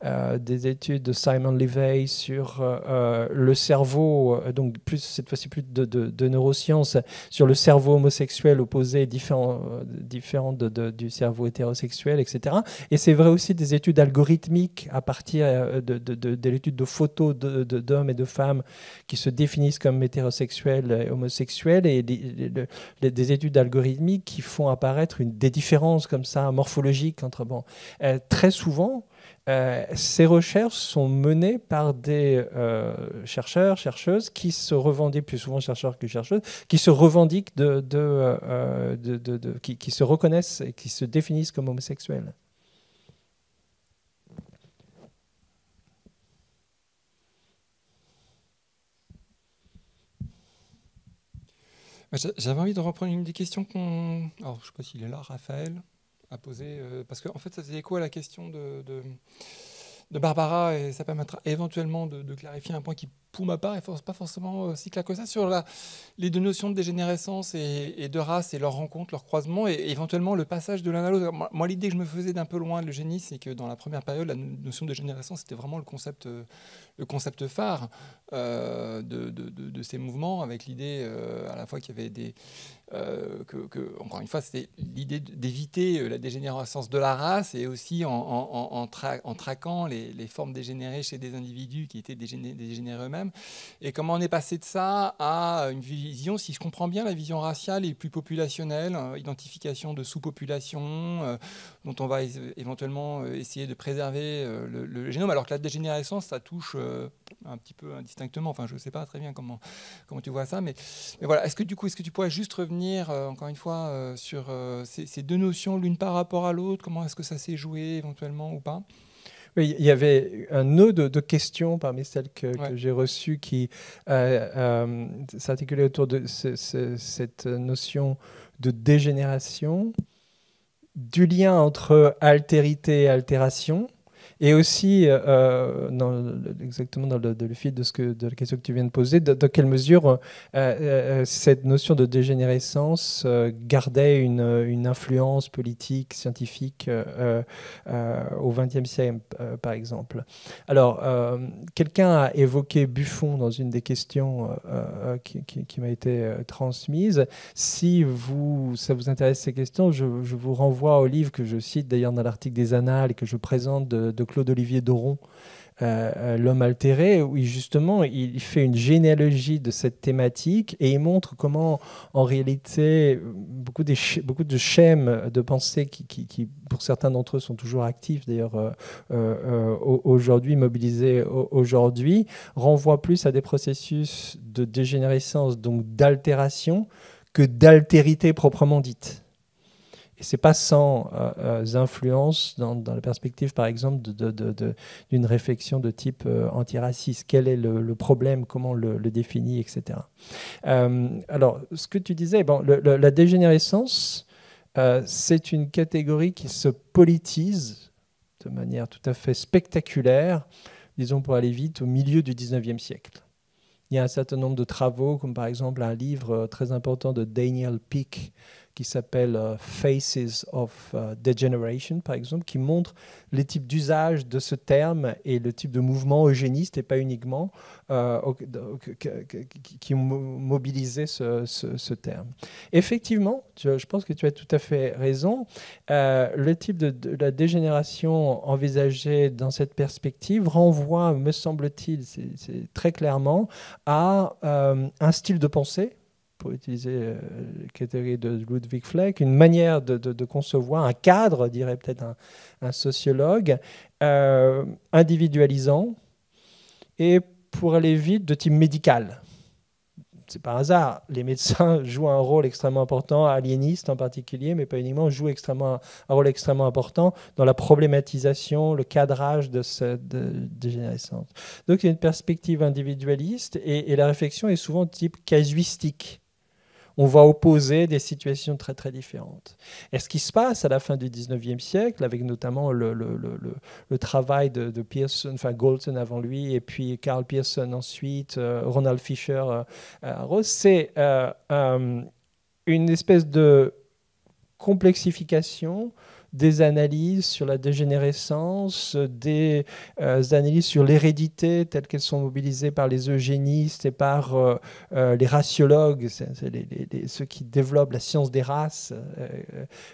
euh, des études de Simon Levey sur euh, euh, le cerveau, donc plus, cette fois-ci plus de, neurosciences, sur le cerveau homosexuel opposé, différent, différent de, du cerveau hétérosexuel, etc. Et c'est vrai aussi des études algorithmiques à partir de, l'étude de photos d'hommes et de femmes qui se définissent comme hétérosexuels et homosexuels, et des études algorithmiques qui font apparaître une, des différences comme ça morphologiques entre... Bon, très souvent, euh, ces recherches sont menées par des euh, chercheurs, chercheuses qui se revendiquent, plus souvent chercheurs que chercheuses, qui se revendiquent de, euh, qui, qui, se reconnaissent et qui se définissent comme homosexuels. J'avais envie de reprendre une des questions qu'on. Alors, je ne sais pas s'il est là, Raphaël à poser. Euh, parce que, en fait, ça faisait écho à la question de, Barbara et ça permettra éventuellement de clarifier un point qui pour ma part, force pas forcément aussi euh, claque que ça sur la, les deux notions de dégénérescence et, de race et leur rencontre, leur croisement et, éventuellement le passage de l'un à l'autre. Moi, l'idée que je me faisais d'un peu loin de génie, c'est que dans la première période, la notion de dégénérescence était vraiment le concept, euh, le concept phare euh, de, ces mouvements, avec l'idée à la fois qu'il y avait des. que, encore une fois, c'était l'idée d'éviter la dégénérescence de la race et aussi en, en traquant les, les, formes dégénérées chez des individus qui étaient dégénérés eux-mêmes et comment on est passé de ça à une vision, si je comprends bien, la vision raciale et plus populationnelle, euh, identification de sous-populations, euh, dont on va éventuellement euh, essayer de préserver le, génome, alors que la dégénérescence, ça touche un petit peu indistinctement. Enfin, je ne sais pas très bien comment, comment tu vois ça, mais, voilà. Est-ce que du coup, est-ce que tu pourrais juste revenir, encore une fois, sur ces deux notions, l'une par rapport à l'autre, comment est-ce que ça s'est joué éventuellement ou pas il y avait un nœud de, questions parmi celles que, j'ai reçues qui euh, euh, s'articulaient autour de cette notion de dégénération, du lien entre altérité et altération, et aussi, euh, euh, dans, exactement dans le, fil de, ce que, de la question que tu viens de poser, dans, quelle mesure euh, cette notion de dégénérescence gardait une, influence politique, scientifique au XXe siècle, par exemple Alors, quelqu'un a évoqué Buffon dans une des questions qui, m'a été transmise. Si vous, ça vous intéresse ces questions, je, vous renvoie au livre que je cite d'ailleurs dans l'article des Annales et que je présente de Claude Olivier Doron, euh, euh, L'homme altéré, où justement il fait une généalogie de cette thématique et il montre comment en réalité beaucoup, des, beaucoup de schèmes de pensée qui, pour certains d'entre eux sont toujours actifs d'ailleurs euh, aujourd'hui, mobilisés aujourd'hui, renvoient plus à des processus de dégénérescence, donc d'altération, que d'altérité proprement dite. Et c'est pas sans euh, euh, influence dans, la perspective, par exemple, d'une de, réflexion de type euh, antiraciste. Quel est le, problème Comment le, le définit, etc. alors, ce que tu disais, bon, la dégénérescence, c'est une catégorie qui se politise de manière tout à fait spectaculaire, disons pour aller vite, au milieu du 19e siècle. Il y a un certain nombre de travaux, comme par exemple un livre très important de Daniel Peake, qui s'appelle euh, Faces of euh, Degeneration, par exemple, qui montre les types d'usage de ce terme et le type de mouvement eugéniste, et pas uniquement, euh, qui ont mobilisé ce, terme. Effectivement, je pense que tu as tout à fait raison. le type de, la dégénération envisagée dans cette perspective renvoie, me semble-t-il, c'est très clairement, à un style de pensée pour utiliser euh, catégorie de Ludwig Fleck, une manière de, de, concevoir un cadre, dirait peut-être un, un, sociologue, euh, individualisant et pour aller vite de type médical. C'est pas un hasard. Les médecins jouent un rôle extrêmement important, aliénistes en particulier, mais pas uniquement, jouent extrêmement, un rôle extrêmement important dans la problématisation, le cadrage de cette dégénérescence. Donc il y a une perspective individualiste et la réflexion est souvent de type casuistique on va opposer des situations très très différentes. Et ce qui se passe à la fin du 19e siècle, avec notamment le, travail de, Pearson, enfin Galton avant lui, et puis Carl Pearson ensuite, euh, Ronald Fisher, euh, euh c'est euh, une espèce de complexification des analyses sur la dégénérescence, des euh, analyses sur l'hérédité telles qu'elles sont mobilisées par les eugénistes et par euh, euh, les raciologues, ceux qui développent la science des races.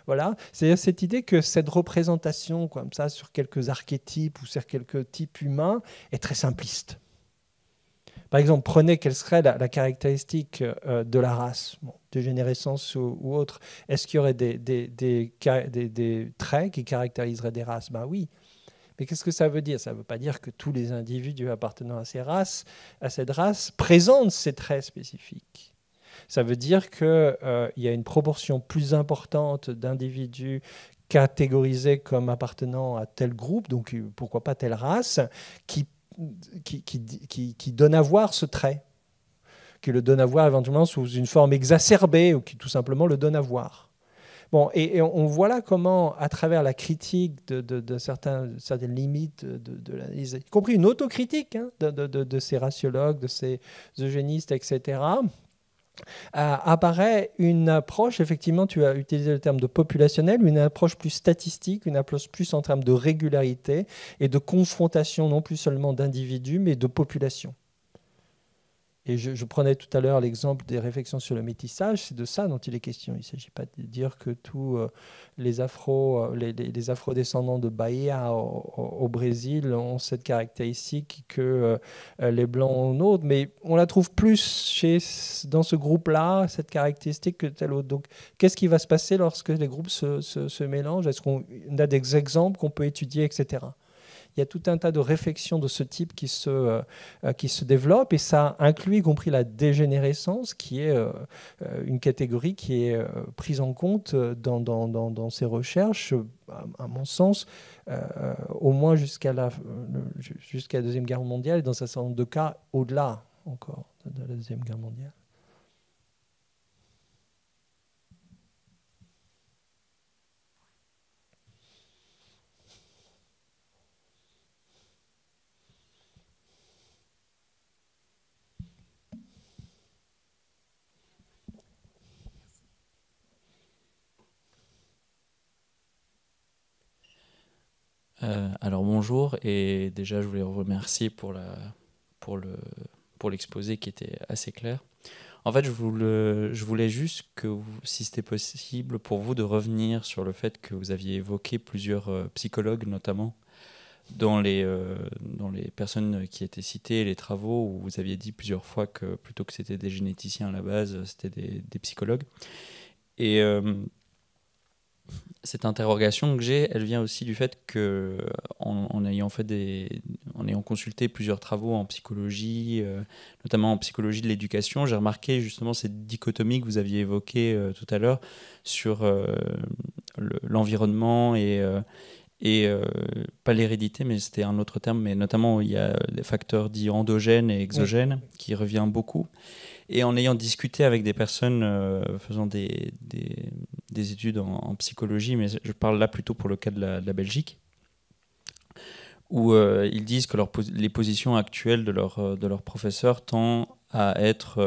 voilà. cest cette idée que cette représentation comme ça sur quelques archétypes ou sur quelques types humains est très simpliste. Par exemple, prenez quelle serait la, caractéristique de la race de générescence ou, autre, est-ce qu'il y aurait des, des, traits qui caractériseraient des races Ben oui. Mais qu'est-ce que ça veut dire Ça ne veut pas dire que tous les individus appartenant à ces races, à cette race, présentent ces traits spécifiques. Ça veut dire qu'il euh, il y a une proportion plus importante d'individus catégorisés comme appartenant à tel groupe, donc euh, pourquoi pas telle race, qui, qui, qui, qui donne à voir ce trait qui le donne à voir éventuellement sous une forme exacerbée ou qui tout simplement le donne à voir. Bon, et, on, voit là comment, à travers la critique de, certains, certaines limites de, l'analyse, y compris une autocritique hein, de, ces raciologues, de ces eugénistes, etc., euh, apparaît une approche, effectivement, tu as utilisé le terme de populationnel, une approche plus statistique, une approche plus en termes de régularité et de confrontation, non plus seulement d'individus, mais de populations. Et je, prenais tout à l'heure l'exemple des réflexions sur le métissage, c'est de ça dont il est question. Il ne s'agit pas de dire que tous euh, les afro, euh, les, afro-descendants de Bahia au, Brésil ont cette caractéristique que euh, les blancs ont autre, mais on la trouve plus chez, dans ce groupe-là, cette caractéristique que tel autre. Donc qu'est-ce qui va se passer lorsque les groupes se, se, se mélangent Est-ce qu'on a des exemples qu'on peut étudier, etc. Il y a tout un tas de réflexions de ce type qui se, euh, qui se développent et ça inclut y compris la dégénérescence qui est euh, euh, une catégorie qui est prise en compte dans, dans, dans, ces recherches à mon sens, au moins jusqu'à la, jusqu'à la Deuxième Guerre mondiale, et dans un certain nombre de cas, au-delà encore de la Deuxième Guerre mondiale. Euh, alors bonjour et déjà je voulais vous remercier pour la pour le pour l'exposé qui était assez clair. En fait, je, voulais, voulais juste que si c'était possible pour vous de revenir sur le fait que vous aviez évoqué plusieurs euh, psychologues notamment dans les euh, dans les personnes qui étaient citées, les travaux où vous aviez dit plusieurs fois que plutôt que c'était des généticiens à la base, c'était des, des psychologues et cette interrogation que j'ai, elle vient aussi du fait que, ayant fait des, en ayant consulté plusieurs travaux en psychologie, euh, notamment en psychologie de l'éducation, j'ai remarqué justement cette dichotomie que vous aviez évoquée euh, tout à l'heure sur euh, l'environnement et et pas l'hérédité, mais c'était un autre terme, mais notamment il y a des facteurs dits endogènes et exogènes qui revient beaucoup. Et en ayant discuté avec des personnes euh, faisant des, études en, psychologie, mais je parle là plutôt pour le cas de la, Belgique, où euh, ils disent que les positions actuelles de leurs euh, de leur professeurs tendent à, être,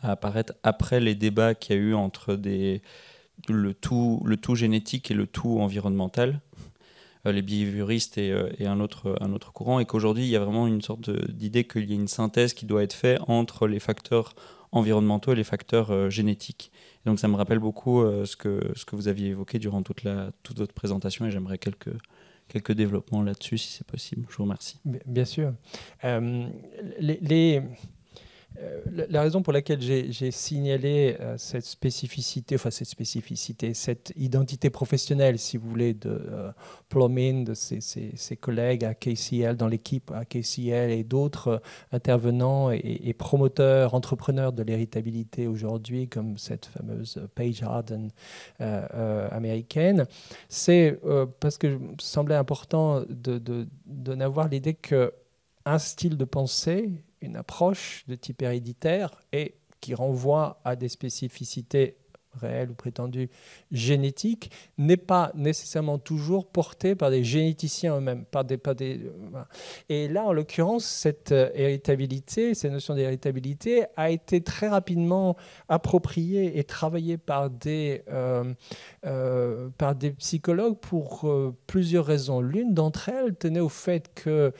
à apparaître après les débats qu'il y a eu entre le, tout, le tout génétique et le tout environnemental. Euh, les biévuristes euh, et, un, autre, euh, un autre courant, et qu'aujourd'hui, il y a vraiment une sorte d'idée qu'il y a une synthèse qui doit être faite entre les facteurs environnementaux et les facteurs génétiques. donc ça me rappelle beaucoup ce, que, ce que vous aviez évoqué durant toute, la, toute votre présentation, et j'aimerais quelques, quelques développements là-dessus, si c'est possible. Je vous remercie. Bien sûr. les euh, la raison pour laquelle j'ai signalé euh, cette spécificité, enfin cette spécificité, cette identité professionnelle, si vous voulez, de euh, de ses, collègues à KCL, dans l'équipe à KCL et d'autres euh, intervenants et, promoteurs, entrepreneurs de l'héritabilité aujourd'hui, comme cette fameuse Paige Harden américaine, c'est parce que semblait important de, de n'avoir l'idée qu'un style de pensée une approche de type héréditaire et qui renvoie à des spécificités réelles ou prétendues génétiques, n'est pas nécessairement toujours portée par des généticiens eux-mêmes. Par des, euh, Et là, en l'occurrence, cette euh, héritabilité, cette notion d'héritabilité a été très rapidement appropriée et travaillée par des, euh, par des psychologues pour plusieurs raisons. L'une d'entre elles tenait au fait que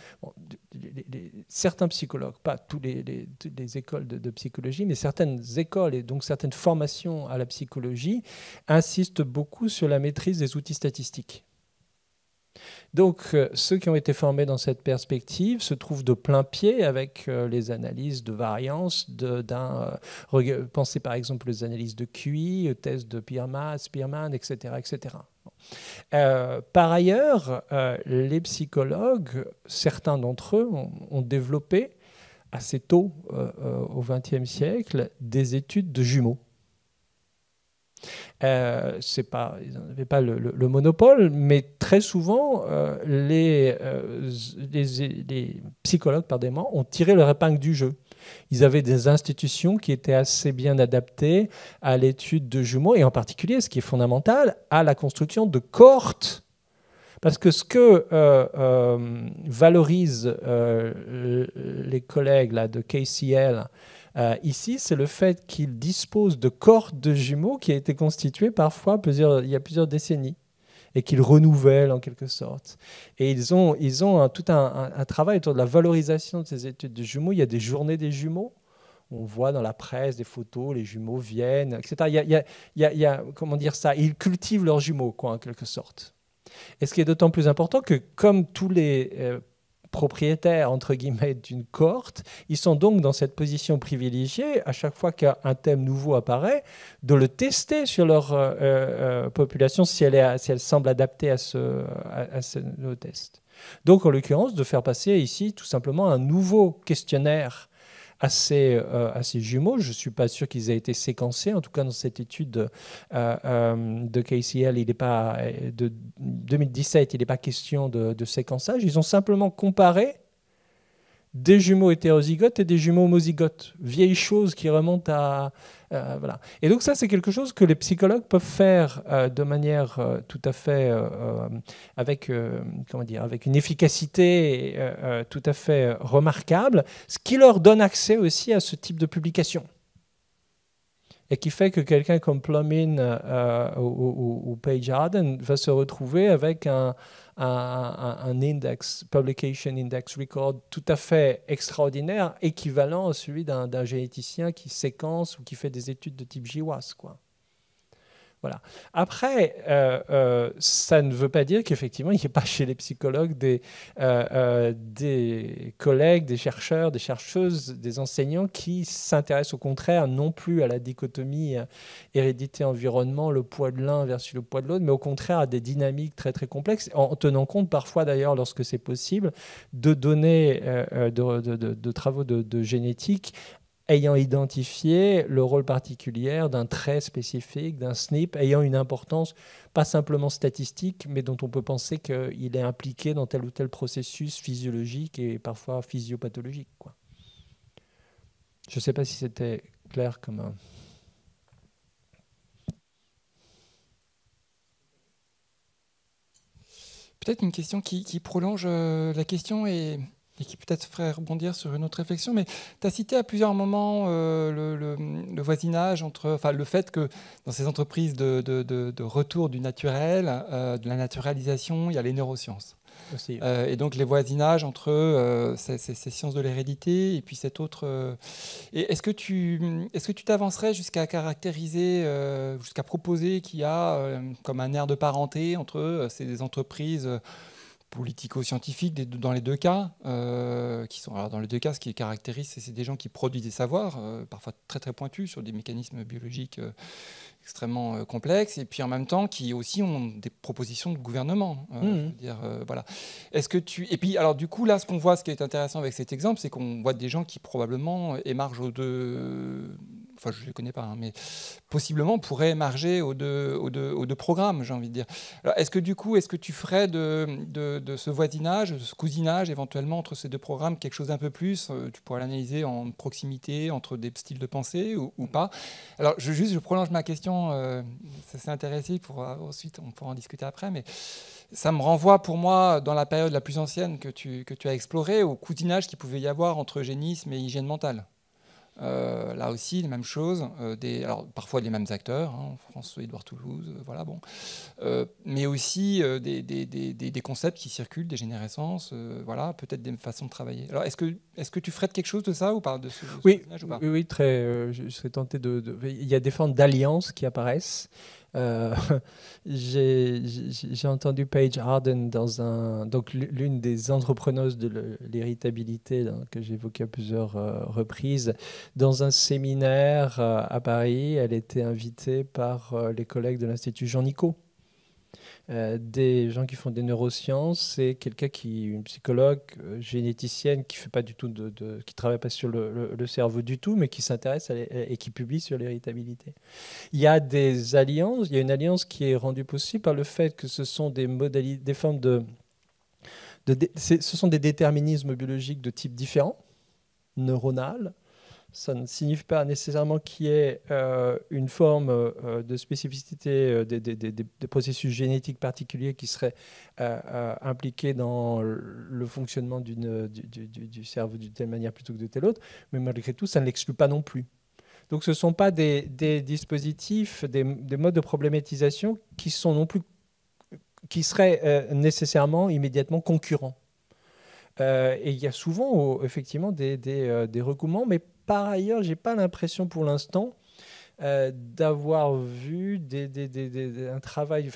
certains psychologues, pas toutes les, écoles de, psychologie, mais certaines écoles et donc certaines formations à la psychologie insistent beaucoup sur la maîtrise des outils statistiques. Donc euh, ceux qui ont été formés dans cette perspective se trouvent de plein pied avec euh, les analyses de variance. Euh, pensez par exemple aux analyses de QI, aux tests de Pirma, Spearman, etc. etc. Euh, par ailleurs, euh, les psychologues, certains d'entre eux, ont, développé assez tôt euh, au XXe siècle des études de jumeaux. c'est pas, ils n'avaient pas le, monopole, mais très souvent, les, psychologues par ont tiré leur épingle du jeu. Ils avaient des institutions qui étaient assez bien adaptées à l'étude de jumeaux et en particulier, ce qui est fondamental, à la construction de cohortes. Parce que ce que euh, euh, valorisent euh, les collègues là, de KCL ici, c'est le fait qu'ils disposent de cohortes de jumeaux qui a été constituée parfois plusieurs, il y a plusieurs décennies et qu'ils renouvellent en quelque sorte. Et ils ont, ils ont tout un, travail autour de la valorisation de ces études de jumeaux. Il y a des journées des jumeaux. On voit dans la presse des photos, les jumeaux viennent, etc. Il y a, comment dire ça Ils cultivent leurs jumeaux, quoi, en quelque sorte. Et ce qui est d'autant plus important que, comme tous les euh, propriétaires, entre guillemets, d'une cohorte. Ils sont donc dans cette position privilégiée, à chaque fois qu'un thème nouveau apparaît, de le tester sur leur euh, euh, euh, population si elle, est, si elle semble adaptée à ce, à, ce test. Donc, en l'occurrence, de faire passer ici tout simplement un nouveau questionnaire euh, assez jumeaux. Je ne suis pas sûr qu'ils aient été séquencés. En tout cas, dans cette étude euh, euh, de KCL, il est pas, de 2017, il n'est pas question de, de séquençage. Ils ont simplement comparé des jumeaux hétérozygotes et des jumeaux homozygotes, vieilles choses qui remontent à... Euh, voilà. Et donc ça, c'est quelque chose que les psychologues peuvent faire euh, de manière euh, tout à fait... avec, comment dire, avec une efficacité tout à fait remarquable, ce qui leur donne accès aussi à ce type de publication et qui fait que quelqu'un comme Plumin euh, euh, ou, ou, Page Harden va se retrouver avec un, index, publication index record tout à fait extraordinaire, équivalent à celui d'un généticien qui séquence ou qui fait des études de type GWAS. Quoi. Voilà. Après, euh, euh, ça ne veut pas dire qu'effectivement, il n'y ait pas chez les psychologues des, euh, des collègues, des chercheurs, des chercheuses, des enseignants qui s'intéressent au contraire non plus à la dichotomie hérédité-environnement, le poids de l'un versus le poids de l'autre, mais au contraire à des dynamiques très très complexes, en tenant compte parfois d'ailleurs, lorsque c'est possible, de données de, de, travaux de, génétique ayant identifié le rôle particulier d'un trait spécifique, d'un SNP, ayant une importance pas simplement statistique, mais dont on peut penser qu'il est impliqué dans tel ou tel processus physiologique et parfois physiopathologique. Je ne sais pas si c'était clair comme Peut-être une question qui, prolonge euh, la question et et qui peut-être ferait rebondir sur une autre réflexion. Mais tu as cité à plusieurs moments euh, le, voisinage entre, enfin, le fait que dans ces entreprises de, retour du naturel, euh, de la naturalisation, il y a les neurosciences. Euh, et donc les voisinages entre ces, sciences de l'hérédité et puis cette autre. est-ce que tu est-ce que tu t'avancerais jusqu'à caractériser, jusqu'à proposer qu'il y a comme un air de parenté entre ces entreprises politico-scientifiques dans les deux cas. Euh, qui sont, alors dans les deux cas, ce qui les caractérise, c'est des gens qui produisent des savoirs, euh, parfois très très pointus, sur des mécanismes biologiques euh, extrêmement complexes, et puis en même temps qui aussi ont des propositions de gouvernement. Hein, mmh. Dire, voilà. Est-ce que tu et puis alors du coup là, ce qu'on voit, ce qui est intéressant avec cet exemple, c'est qu'on voit des gens qui probablement émargent aux deux enfin je ne les connais pas, hein, mais possiblement pourraient marger aux deux, programmes, j'ai envie de dire. Est-ce que du coup, est-ce que tu ferais de, de, de, ce voisinage, de ce cousinage éventuellement entre ces deux programmes quelque chose d'un peu plus euh, Tu pourrais l'analyser en proximité, entre des styles de pensée ou, pas Alors je, juste, je prolonge ma question, euh, ça s'est intéressé, pour, ensuite on pourra en discuter après, mais ça me renvoie pour moi dans la période la plus ancienne que tu, que tu as explorée au cousinage qu'il pouvait y avoir entre génisme et hygiène mentale. Euh, là aussi, les mêmes choses, euh, des, parfois les mêmes acteurs, hein, François, Édouard Toulouse, euh, voilà, bon, mais aussi des, concepts qui circulent, des générescences, voilà, peut-être des façons de travailler. Alors, est-ce que, est que tu ferais quelque chose de ça ou de ce, oui, oui, très. je serais tenté de, de. Il y a des formes d'alliances qui apparaissent. Euh, j'ai entendu Paige Harden dans un, donc l'une des entrepreneuses de l'héritabilité hein, que j'évoquais à plusieurs euh, reprises, dans un séminaire euh, à Paris. Elle était invitée par les collègues de l'Institut Jean nico euh, des gens qui font des neurosciences, c'est quelqu'un qui, une psychologue euh, généticienne qui fait pas du tout de, qui travaille pas sur le, cerveau du tout, mais qui s'intéresse euh, et qui publie sur l'héritabilité. Il y a des alliances, il y a une alliance qui est rendue possible par le fait que ce sont des formes ce sont des déterminismes biologiques de type différent, neuronal, ça ne signifie pas nécessairement qu'il y ait euh, une forme euh, de spécificité euh, des, processus génétiques particuliers qui seraient impliqués dans le fonctionnement du, du, cerveau d'une telle manière plutôt que de telle autre, mais malgré tout, ça ne l'exclut pas non plus. Donc ce ne sont pas des, dispositifs, des, modes de problématisation qui sont non plus qui seraient nécessairement immédiatement concurrents. et il y a souvent effectivement des, des mais par ailleurs, j'ai pas l'impression pour l'instant euh, d'avoir vu un travail,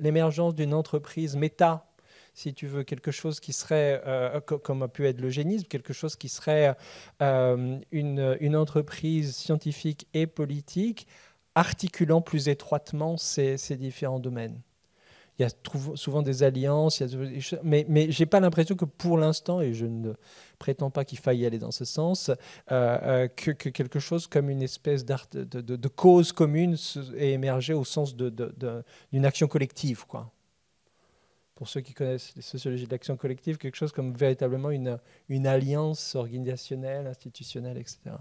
l'émergence d'une entreprise méta, si tu veux, quelque chose qui serait, euh, comme a pu être le génisme, quelque chose qui serait euh, une, entreprise scientifique et politique articulant plus étroitement ces différents domaines il y a souvent des alliances, mais, mais je n'ai pas l'impression que pour l'instant, et je ne prétends pas qu'il faille aller dans ce sens, euh, euh, que, quelque chose comme une espèce de, cause commune ait émergé au sens d'une action collective. Quoi. Pour ceux qui connaissent les sociologies de l'action collective, quelque chose comme véritablement une, une alliance organisationnelle, institutionnelle, etc.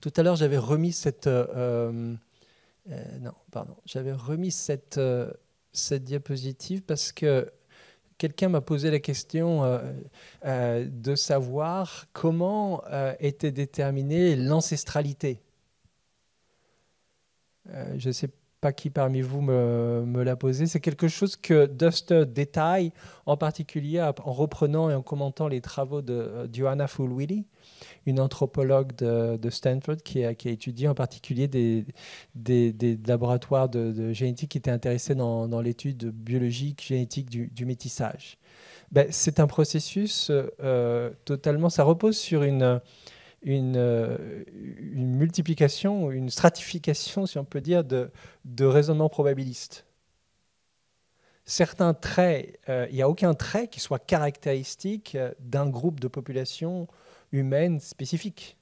Tout à l'heure, j'avais remis cette... Euh, euh, non, pardon. J'avais remis cette, euh, cette diapositive parce que quelqu'un m'a posé la question euh, de savoir comment était déterminée l'ancestralité. je ne sais pas qui parmi vous me, me l'a posé. C'est quelque chose que Duster détaille, en particulier en reprenant et en commentant les travaux de, johanna euh, Joanna une anthropologue de, Stanford qui a, qui a, étudié en particulier des, des, laboratoires de, génétique qui étaient intéressés dans, l'étude biologique, génétique du, métissage. Ben, C'est un processus euh, totalement, ça repose sur une euh, une, multiplication, une stratification, si on peut dire, de, raisonnements probabilistes Certains traits, euh, il n'y a aucun trait qui soit caractéristique euh, d'un groupe de population humaine spécifique.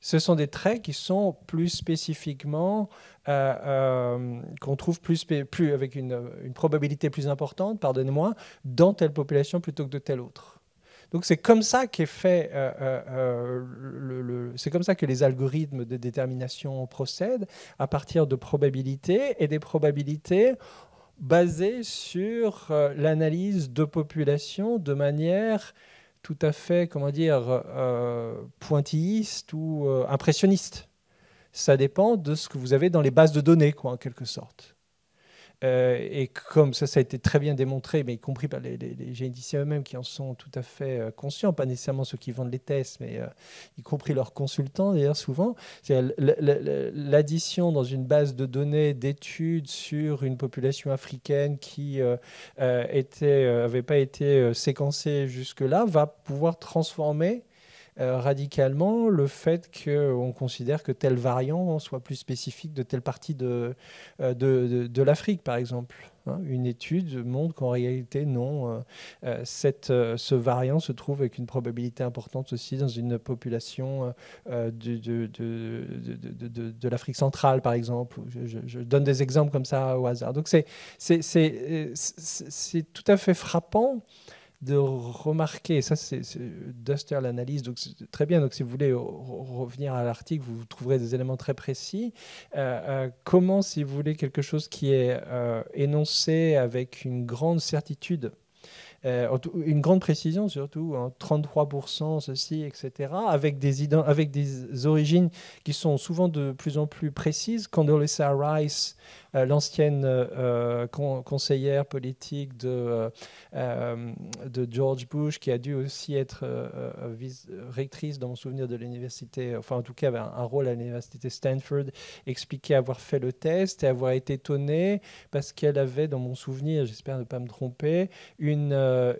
Ce sont des traits qui sont plus spécifiquement, qu'on trouve plus, plus avec une, une probabilité plus importante, pardonnez-moi, dans telle population plutôt que de telle autre. Donc c'est comme ça fait, euh, euh, euh, c'est comme ça que les algorithmes de détermination procèdent à partir de probabilités et des probabilités basées sur l'analyse de population de manière tout à fait, comment dire, pointilliste ou impressionniste. Ça dépend de ce que vous avez dans les bases de données, quoi, en quelque sorte. Euh, et comme ça, ça a été très bien démontré, mais y compris par les, les, généticiens eux-mêmes qui en sont tout à fait euh, conscients, pas nécessairement ceux qui vendent les tests, mais euh, y compris leurs consultants d'ailleurs souvent. L'addition dans une base de données d'études sur une population africaine qui n'avait pas été séquencée jusque-là va pouvoir transformer euh, radicalement le fait qu'on considère que tel variant soit plus spécifique de telle partie de, euh, de, l'Afrique, par exemple. Hein. une étude montre qu'en réalité, non, euh, cette, ce variant se trouve avec une probabilité importante aussi dans une population de, de, l'Afrique centrale, par exemple. Je, je, donne des exemples comme ça au hasard. Donc c'est tout à fait frappant de remarquer, ça c'est Duster l'analyse, donc très bien, donc si vous voulez revenir à l'article, vous trouverez des éléments très précis. Euh, euh, comment, si vous voulez, quelque chose qui est euh, énoncé avec une grande certitude, une grande précision surtout, hein, en 33% ceci, etc., avec des, avec des origines qui sont souvent de plus en plus précises. quand Condoleezza Rice euh, l'ancienne euh, conseillère politique de, euh, de George Bush, qui a dû aussi être vice, rectrice, dans mon souvenir, de l'université, enfin en tout cas avait un, rôle à l'université Stanford, expliquait avoir fait le test et avoir été étonnée parce qu'elle avait, dans mon souvenir, j'espère ne pas me tromper, une,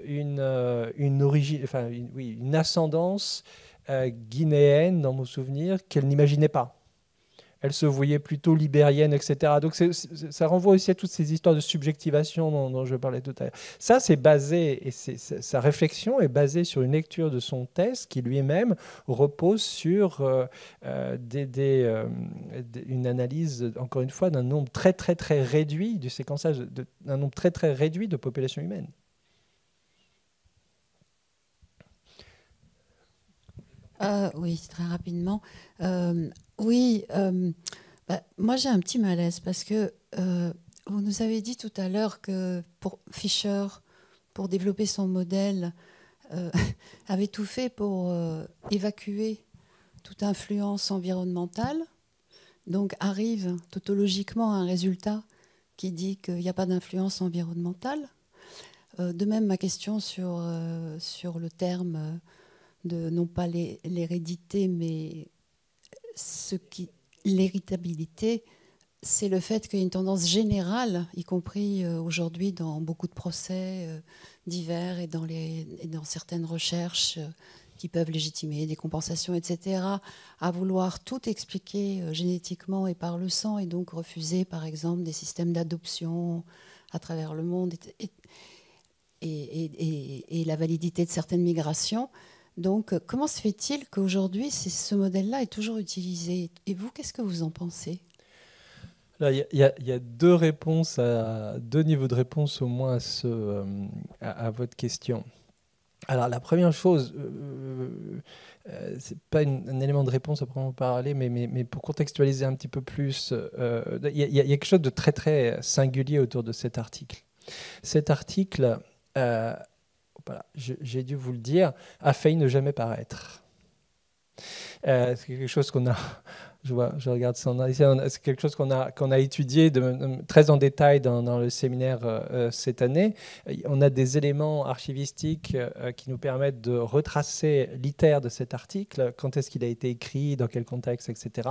une, une origine, enfin, oui, une ascendance guinéenne, dans mon souvenir, qu'elle n'imaginait pas elle se voyait plutôt libérienne, etc. Donc ça renvoie aussi à toutes ces histoires de subjectivation dont, je parlais tout à l'heure. Ça, c'est basé, et sa réflexion est basée sur une lecture de son thèse qui lui-même repose sur euh, euh, euh, une analyse, encore une fois, d'un nombre très, très, très réduit, du séquençage, d'un nombre très, très réduit de populations humaines. Euh, oui, très rapidement. Euh, oui, euh, bah, moi j'ai un petit malaise parce que vous nous avez dit tout à l'heure que pour pour développer son modèle, avait tout fait pour évacuer toute influence environnementale. Donc arrive tautologiquement un résultat qui dit qu'il n'y a pas d'influence environnementale. de même, ma question sur, sur le terme de non pas l'hérédité, mais ce qui l'héritabilité, c'est le fait qu'il y a une tendance générale, y compris euh, aujourd'hui dans beaucoup de procès euh, divers et dans, les, et dans certaines recherches euh, qui peuvent légitimer des compensations, etc., à vouloir tout expliquer génétiquement et par le sang, et donc refuser, par exemple, des systèmes d'adoption à travers le monde et, et, et la validité de certaines migrations. Donc, euh, comment se fait-il qu'aujourd'hui, ce modèle-là est toujours utilisé Et vous, qu'est-ce que vous en pensez il y, a deux réponses, à, deux niveaux de réponse au moins à, euh, votre question. Alors la première chose, ce euh, n'est c'est pas un élément de réponse à proprement parler, mais, pour contextualiser un petit peu plus, il y, a quelque chose de très très singulier autour de cet article. Cet article j'ai dû vous le dire, a failli ne jamais paraître. Euh, c'est quelque chose qu'on a, je, vois, je regarde quelque chose qu'on a, qu'on a étudié très en détail dans, le séminaire euh, euh, cette année. On a des éléments archivistiques qui nous permettent de retracer l'itère de cet article, quand est-ce qu'il a été écrit, dans quel contexte, etc.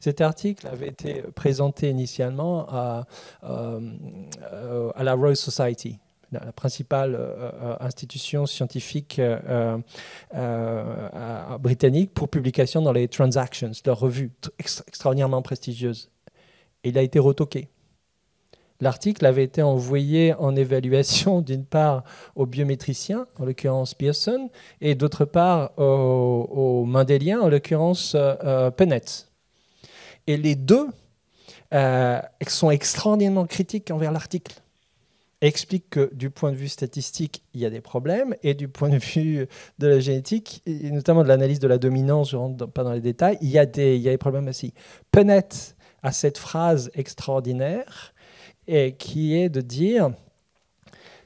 Cet article avait été présenté initialement à, à la Royal Society, la principale euh, euh, institution scientifique euh, britannique pour publication dans les Transactions, leur revue extraordinairement prestigieuse. Et il a été retoqué. L'article avait été envoyé en évaluation d'une part aux biométriciens, en l'occurrence Pearson, et d'autre part aux, Mendeliens, en l'occurrence Pennett. Et les deux sont extraordinairement critiques envers l'article explique que du point de vue statistique, il y a des problèmes, et du point de vue de la génétique, et notamment de l'analyse de la dominance, je ne rentre pas dans les détails, il y a des, il y a des problèmes aussi. Pennett a cette phrase extraordinaire et qui est de dire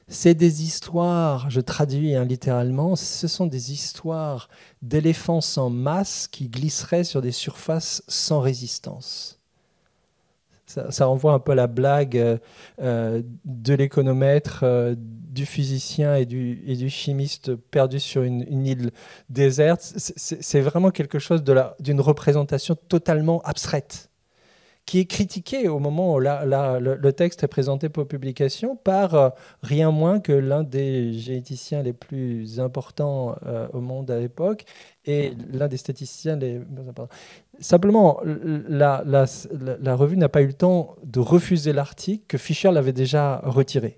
c'est des histoires, je traduis hein, littéralement, ce sont des histoires d'éléphants sans masse qui glisseraient sur des surfaces sans résistance ça, renvoie un peu à la blague euh, euh, de l'économètre, euh, du physicien et du, et du chimiste perdu sur une, île déserte. C'est vraiment quelque chose d'une représentation totalement abstraite qui est critiquée au moment où le, texte est présenté pour publication par rien moins que l'un des généticiens les plus importants au monde à l'époque, et l'un des statisticiens les... Simplement, la, la, la revue n'a pas eu le temps de refuser l'article que Fischer l'avait déjà retiré.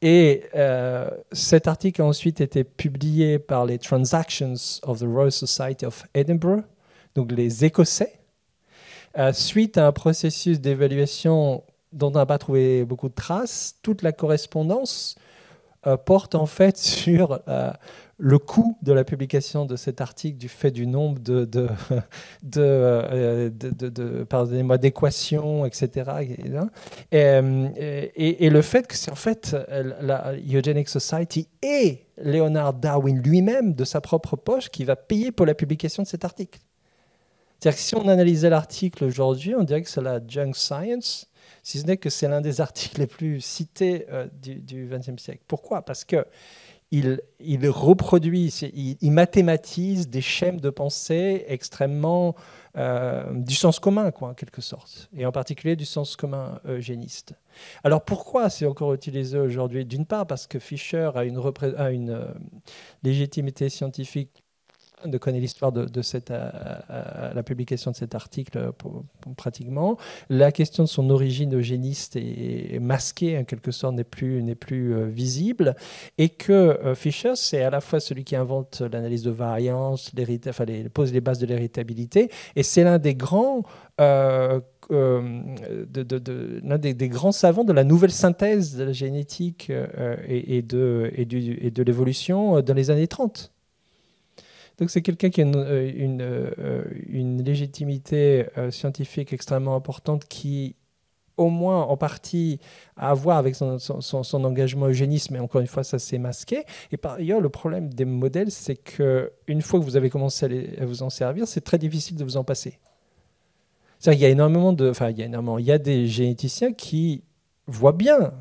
Et euh, cet article a ensuite été publié par les Transactions of the Royal Society of Edinburgh, donc les Écossais, euh, suite à un processus d'évaluation dont on n'a pas trouvé beaucoup de traces. Toute la correspondance euh, porte en fait sur le coût de la publication de cet article du fait du nombre de, de, de, euh, d'équations, etc. Hein. Euh, et, et, le fait que c'est en fait euh, la Eugenic Society et Leonard Darwin lui-même, de sa propre poche, qui va payer pour la publication de cet article. C'est-à-dire que si on analysait l'article aujourd'hui, on dirait que c'est la junk science, si ce n'est que c'est l'un des articles les plus cités du XXe siècle. Pourquoi Parce que il, reproduit, il, mathématise des schèmes de pensée extrêmement euh, du sens commun, quoi, en quelque sorte, et en particulier du sens commun géniste. Alors pourquoi c'est encore utilisé aujourd'hui D'une part parce que Fischer a une, une euh, légitimité scientifique de connaît l'histoire de, cette, euh, euh, la publication de cet article euh, pratiquement. La question de son origine eugéniste est, masquée, en quelque sorte, n'est plus, plus visible. Et que Fisher, c'est à la fois celui qui invente l'analyse de variance, pose les bases de l'héritabilité, et c'est l'un des grands. l'un des, grands savants de la nouvelle synthèse de la génétique de, et, et de l'évolution dans les années 30. Donc c'est quelqu'un qui a une, euh, euh, une, légitimité euh, scientifique extrêmement importante qui au moins en partie à voir avec son, engagement eugéniste, mais encore une fois, ça s'est masqué. Et par ailleurs, le problème des modèles, c'est que une fois que vous avez commencé à, à vous en servir, c'est très difficile de vous en passer. C'est-à-dire qu'il y a énormément de, enfin, il y a énormément, il y a des généticiens qui voit bien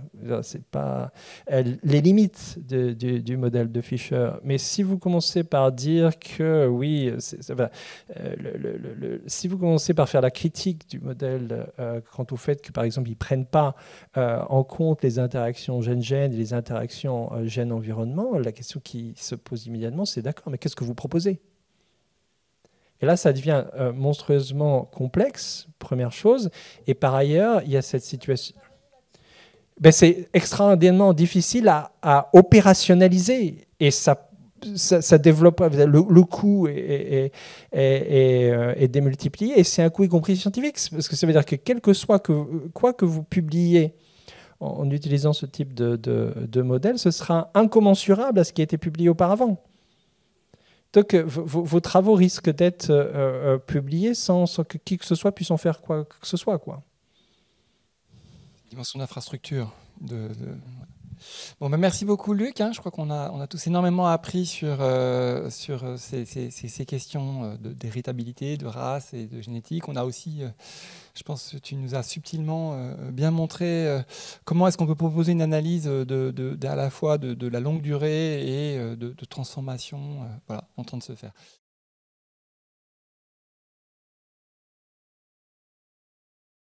c'est pas les limites du, modèle de Fischer. Mais si vous commencez par dire que oui, euh, si vous commencez par faire la critique du modèle euh, quant au fait que par exemple ils prennent pas euh, en compte les interactions gène-gène et les interactions gène-environnement, la question qui se pose immédiatement, c'est d'accord, mais qu'est-ce que vous proposez et là, ça devient monstrueusement complexe, première chose. Et par ailleurs, il y a cette situation. Ben, c'est extraordinairement difficile à, opérationnaliser et ça, ça, développe le, coût est, est, démultiplié et c'est un coût y compris scientifique parce que ça veut dire que quel que soit que, quoi que vous publiez en, utilisant ce type de, modèle, ce sera incommensurable à ce qui a été publié auparavant. Donc vos, travaux risquent d'être euh, euh, publiés sans, sans, que qui que ce soit puisse en faire quoi que ce soit quoi dimension d'infrastructure. De, Bon, bah, merci beaucoup, Luc. Hein. Je crois qu'on a, on a tous énormément appris sur, euh, sur euh, ces, questions euh, d'héritabilité, de, race et de génétique. On a aussi, je pense que tu nous as subtilement bien montré comment est-ce qu'on peut proposer une analyse à la fois de, la longue durée et de, transformation voilà, en train de se faire.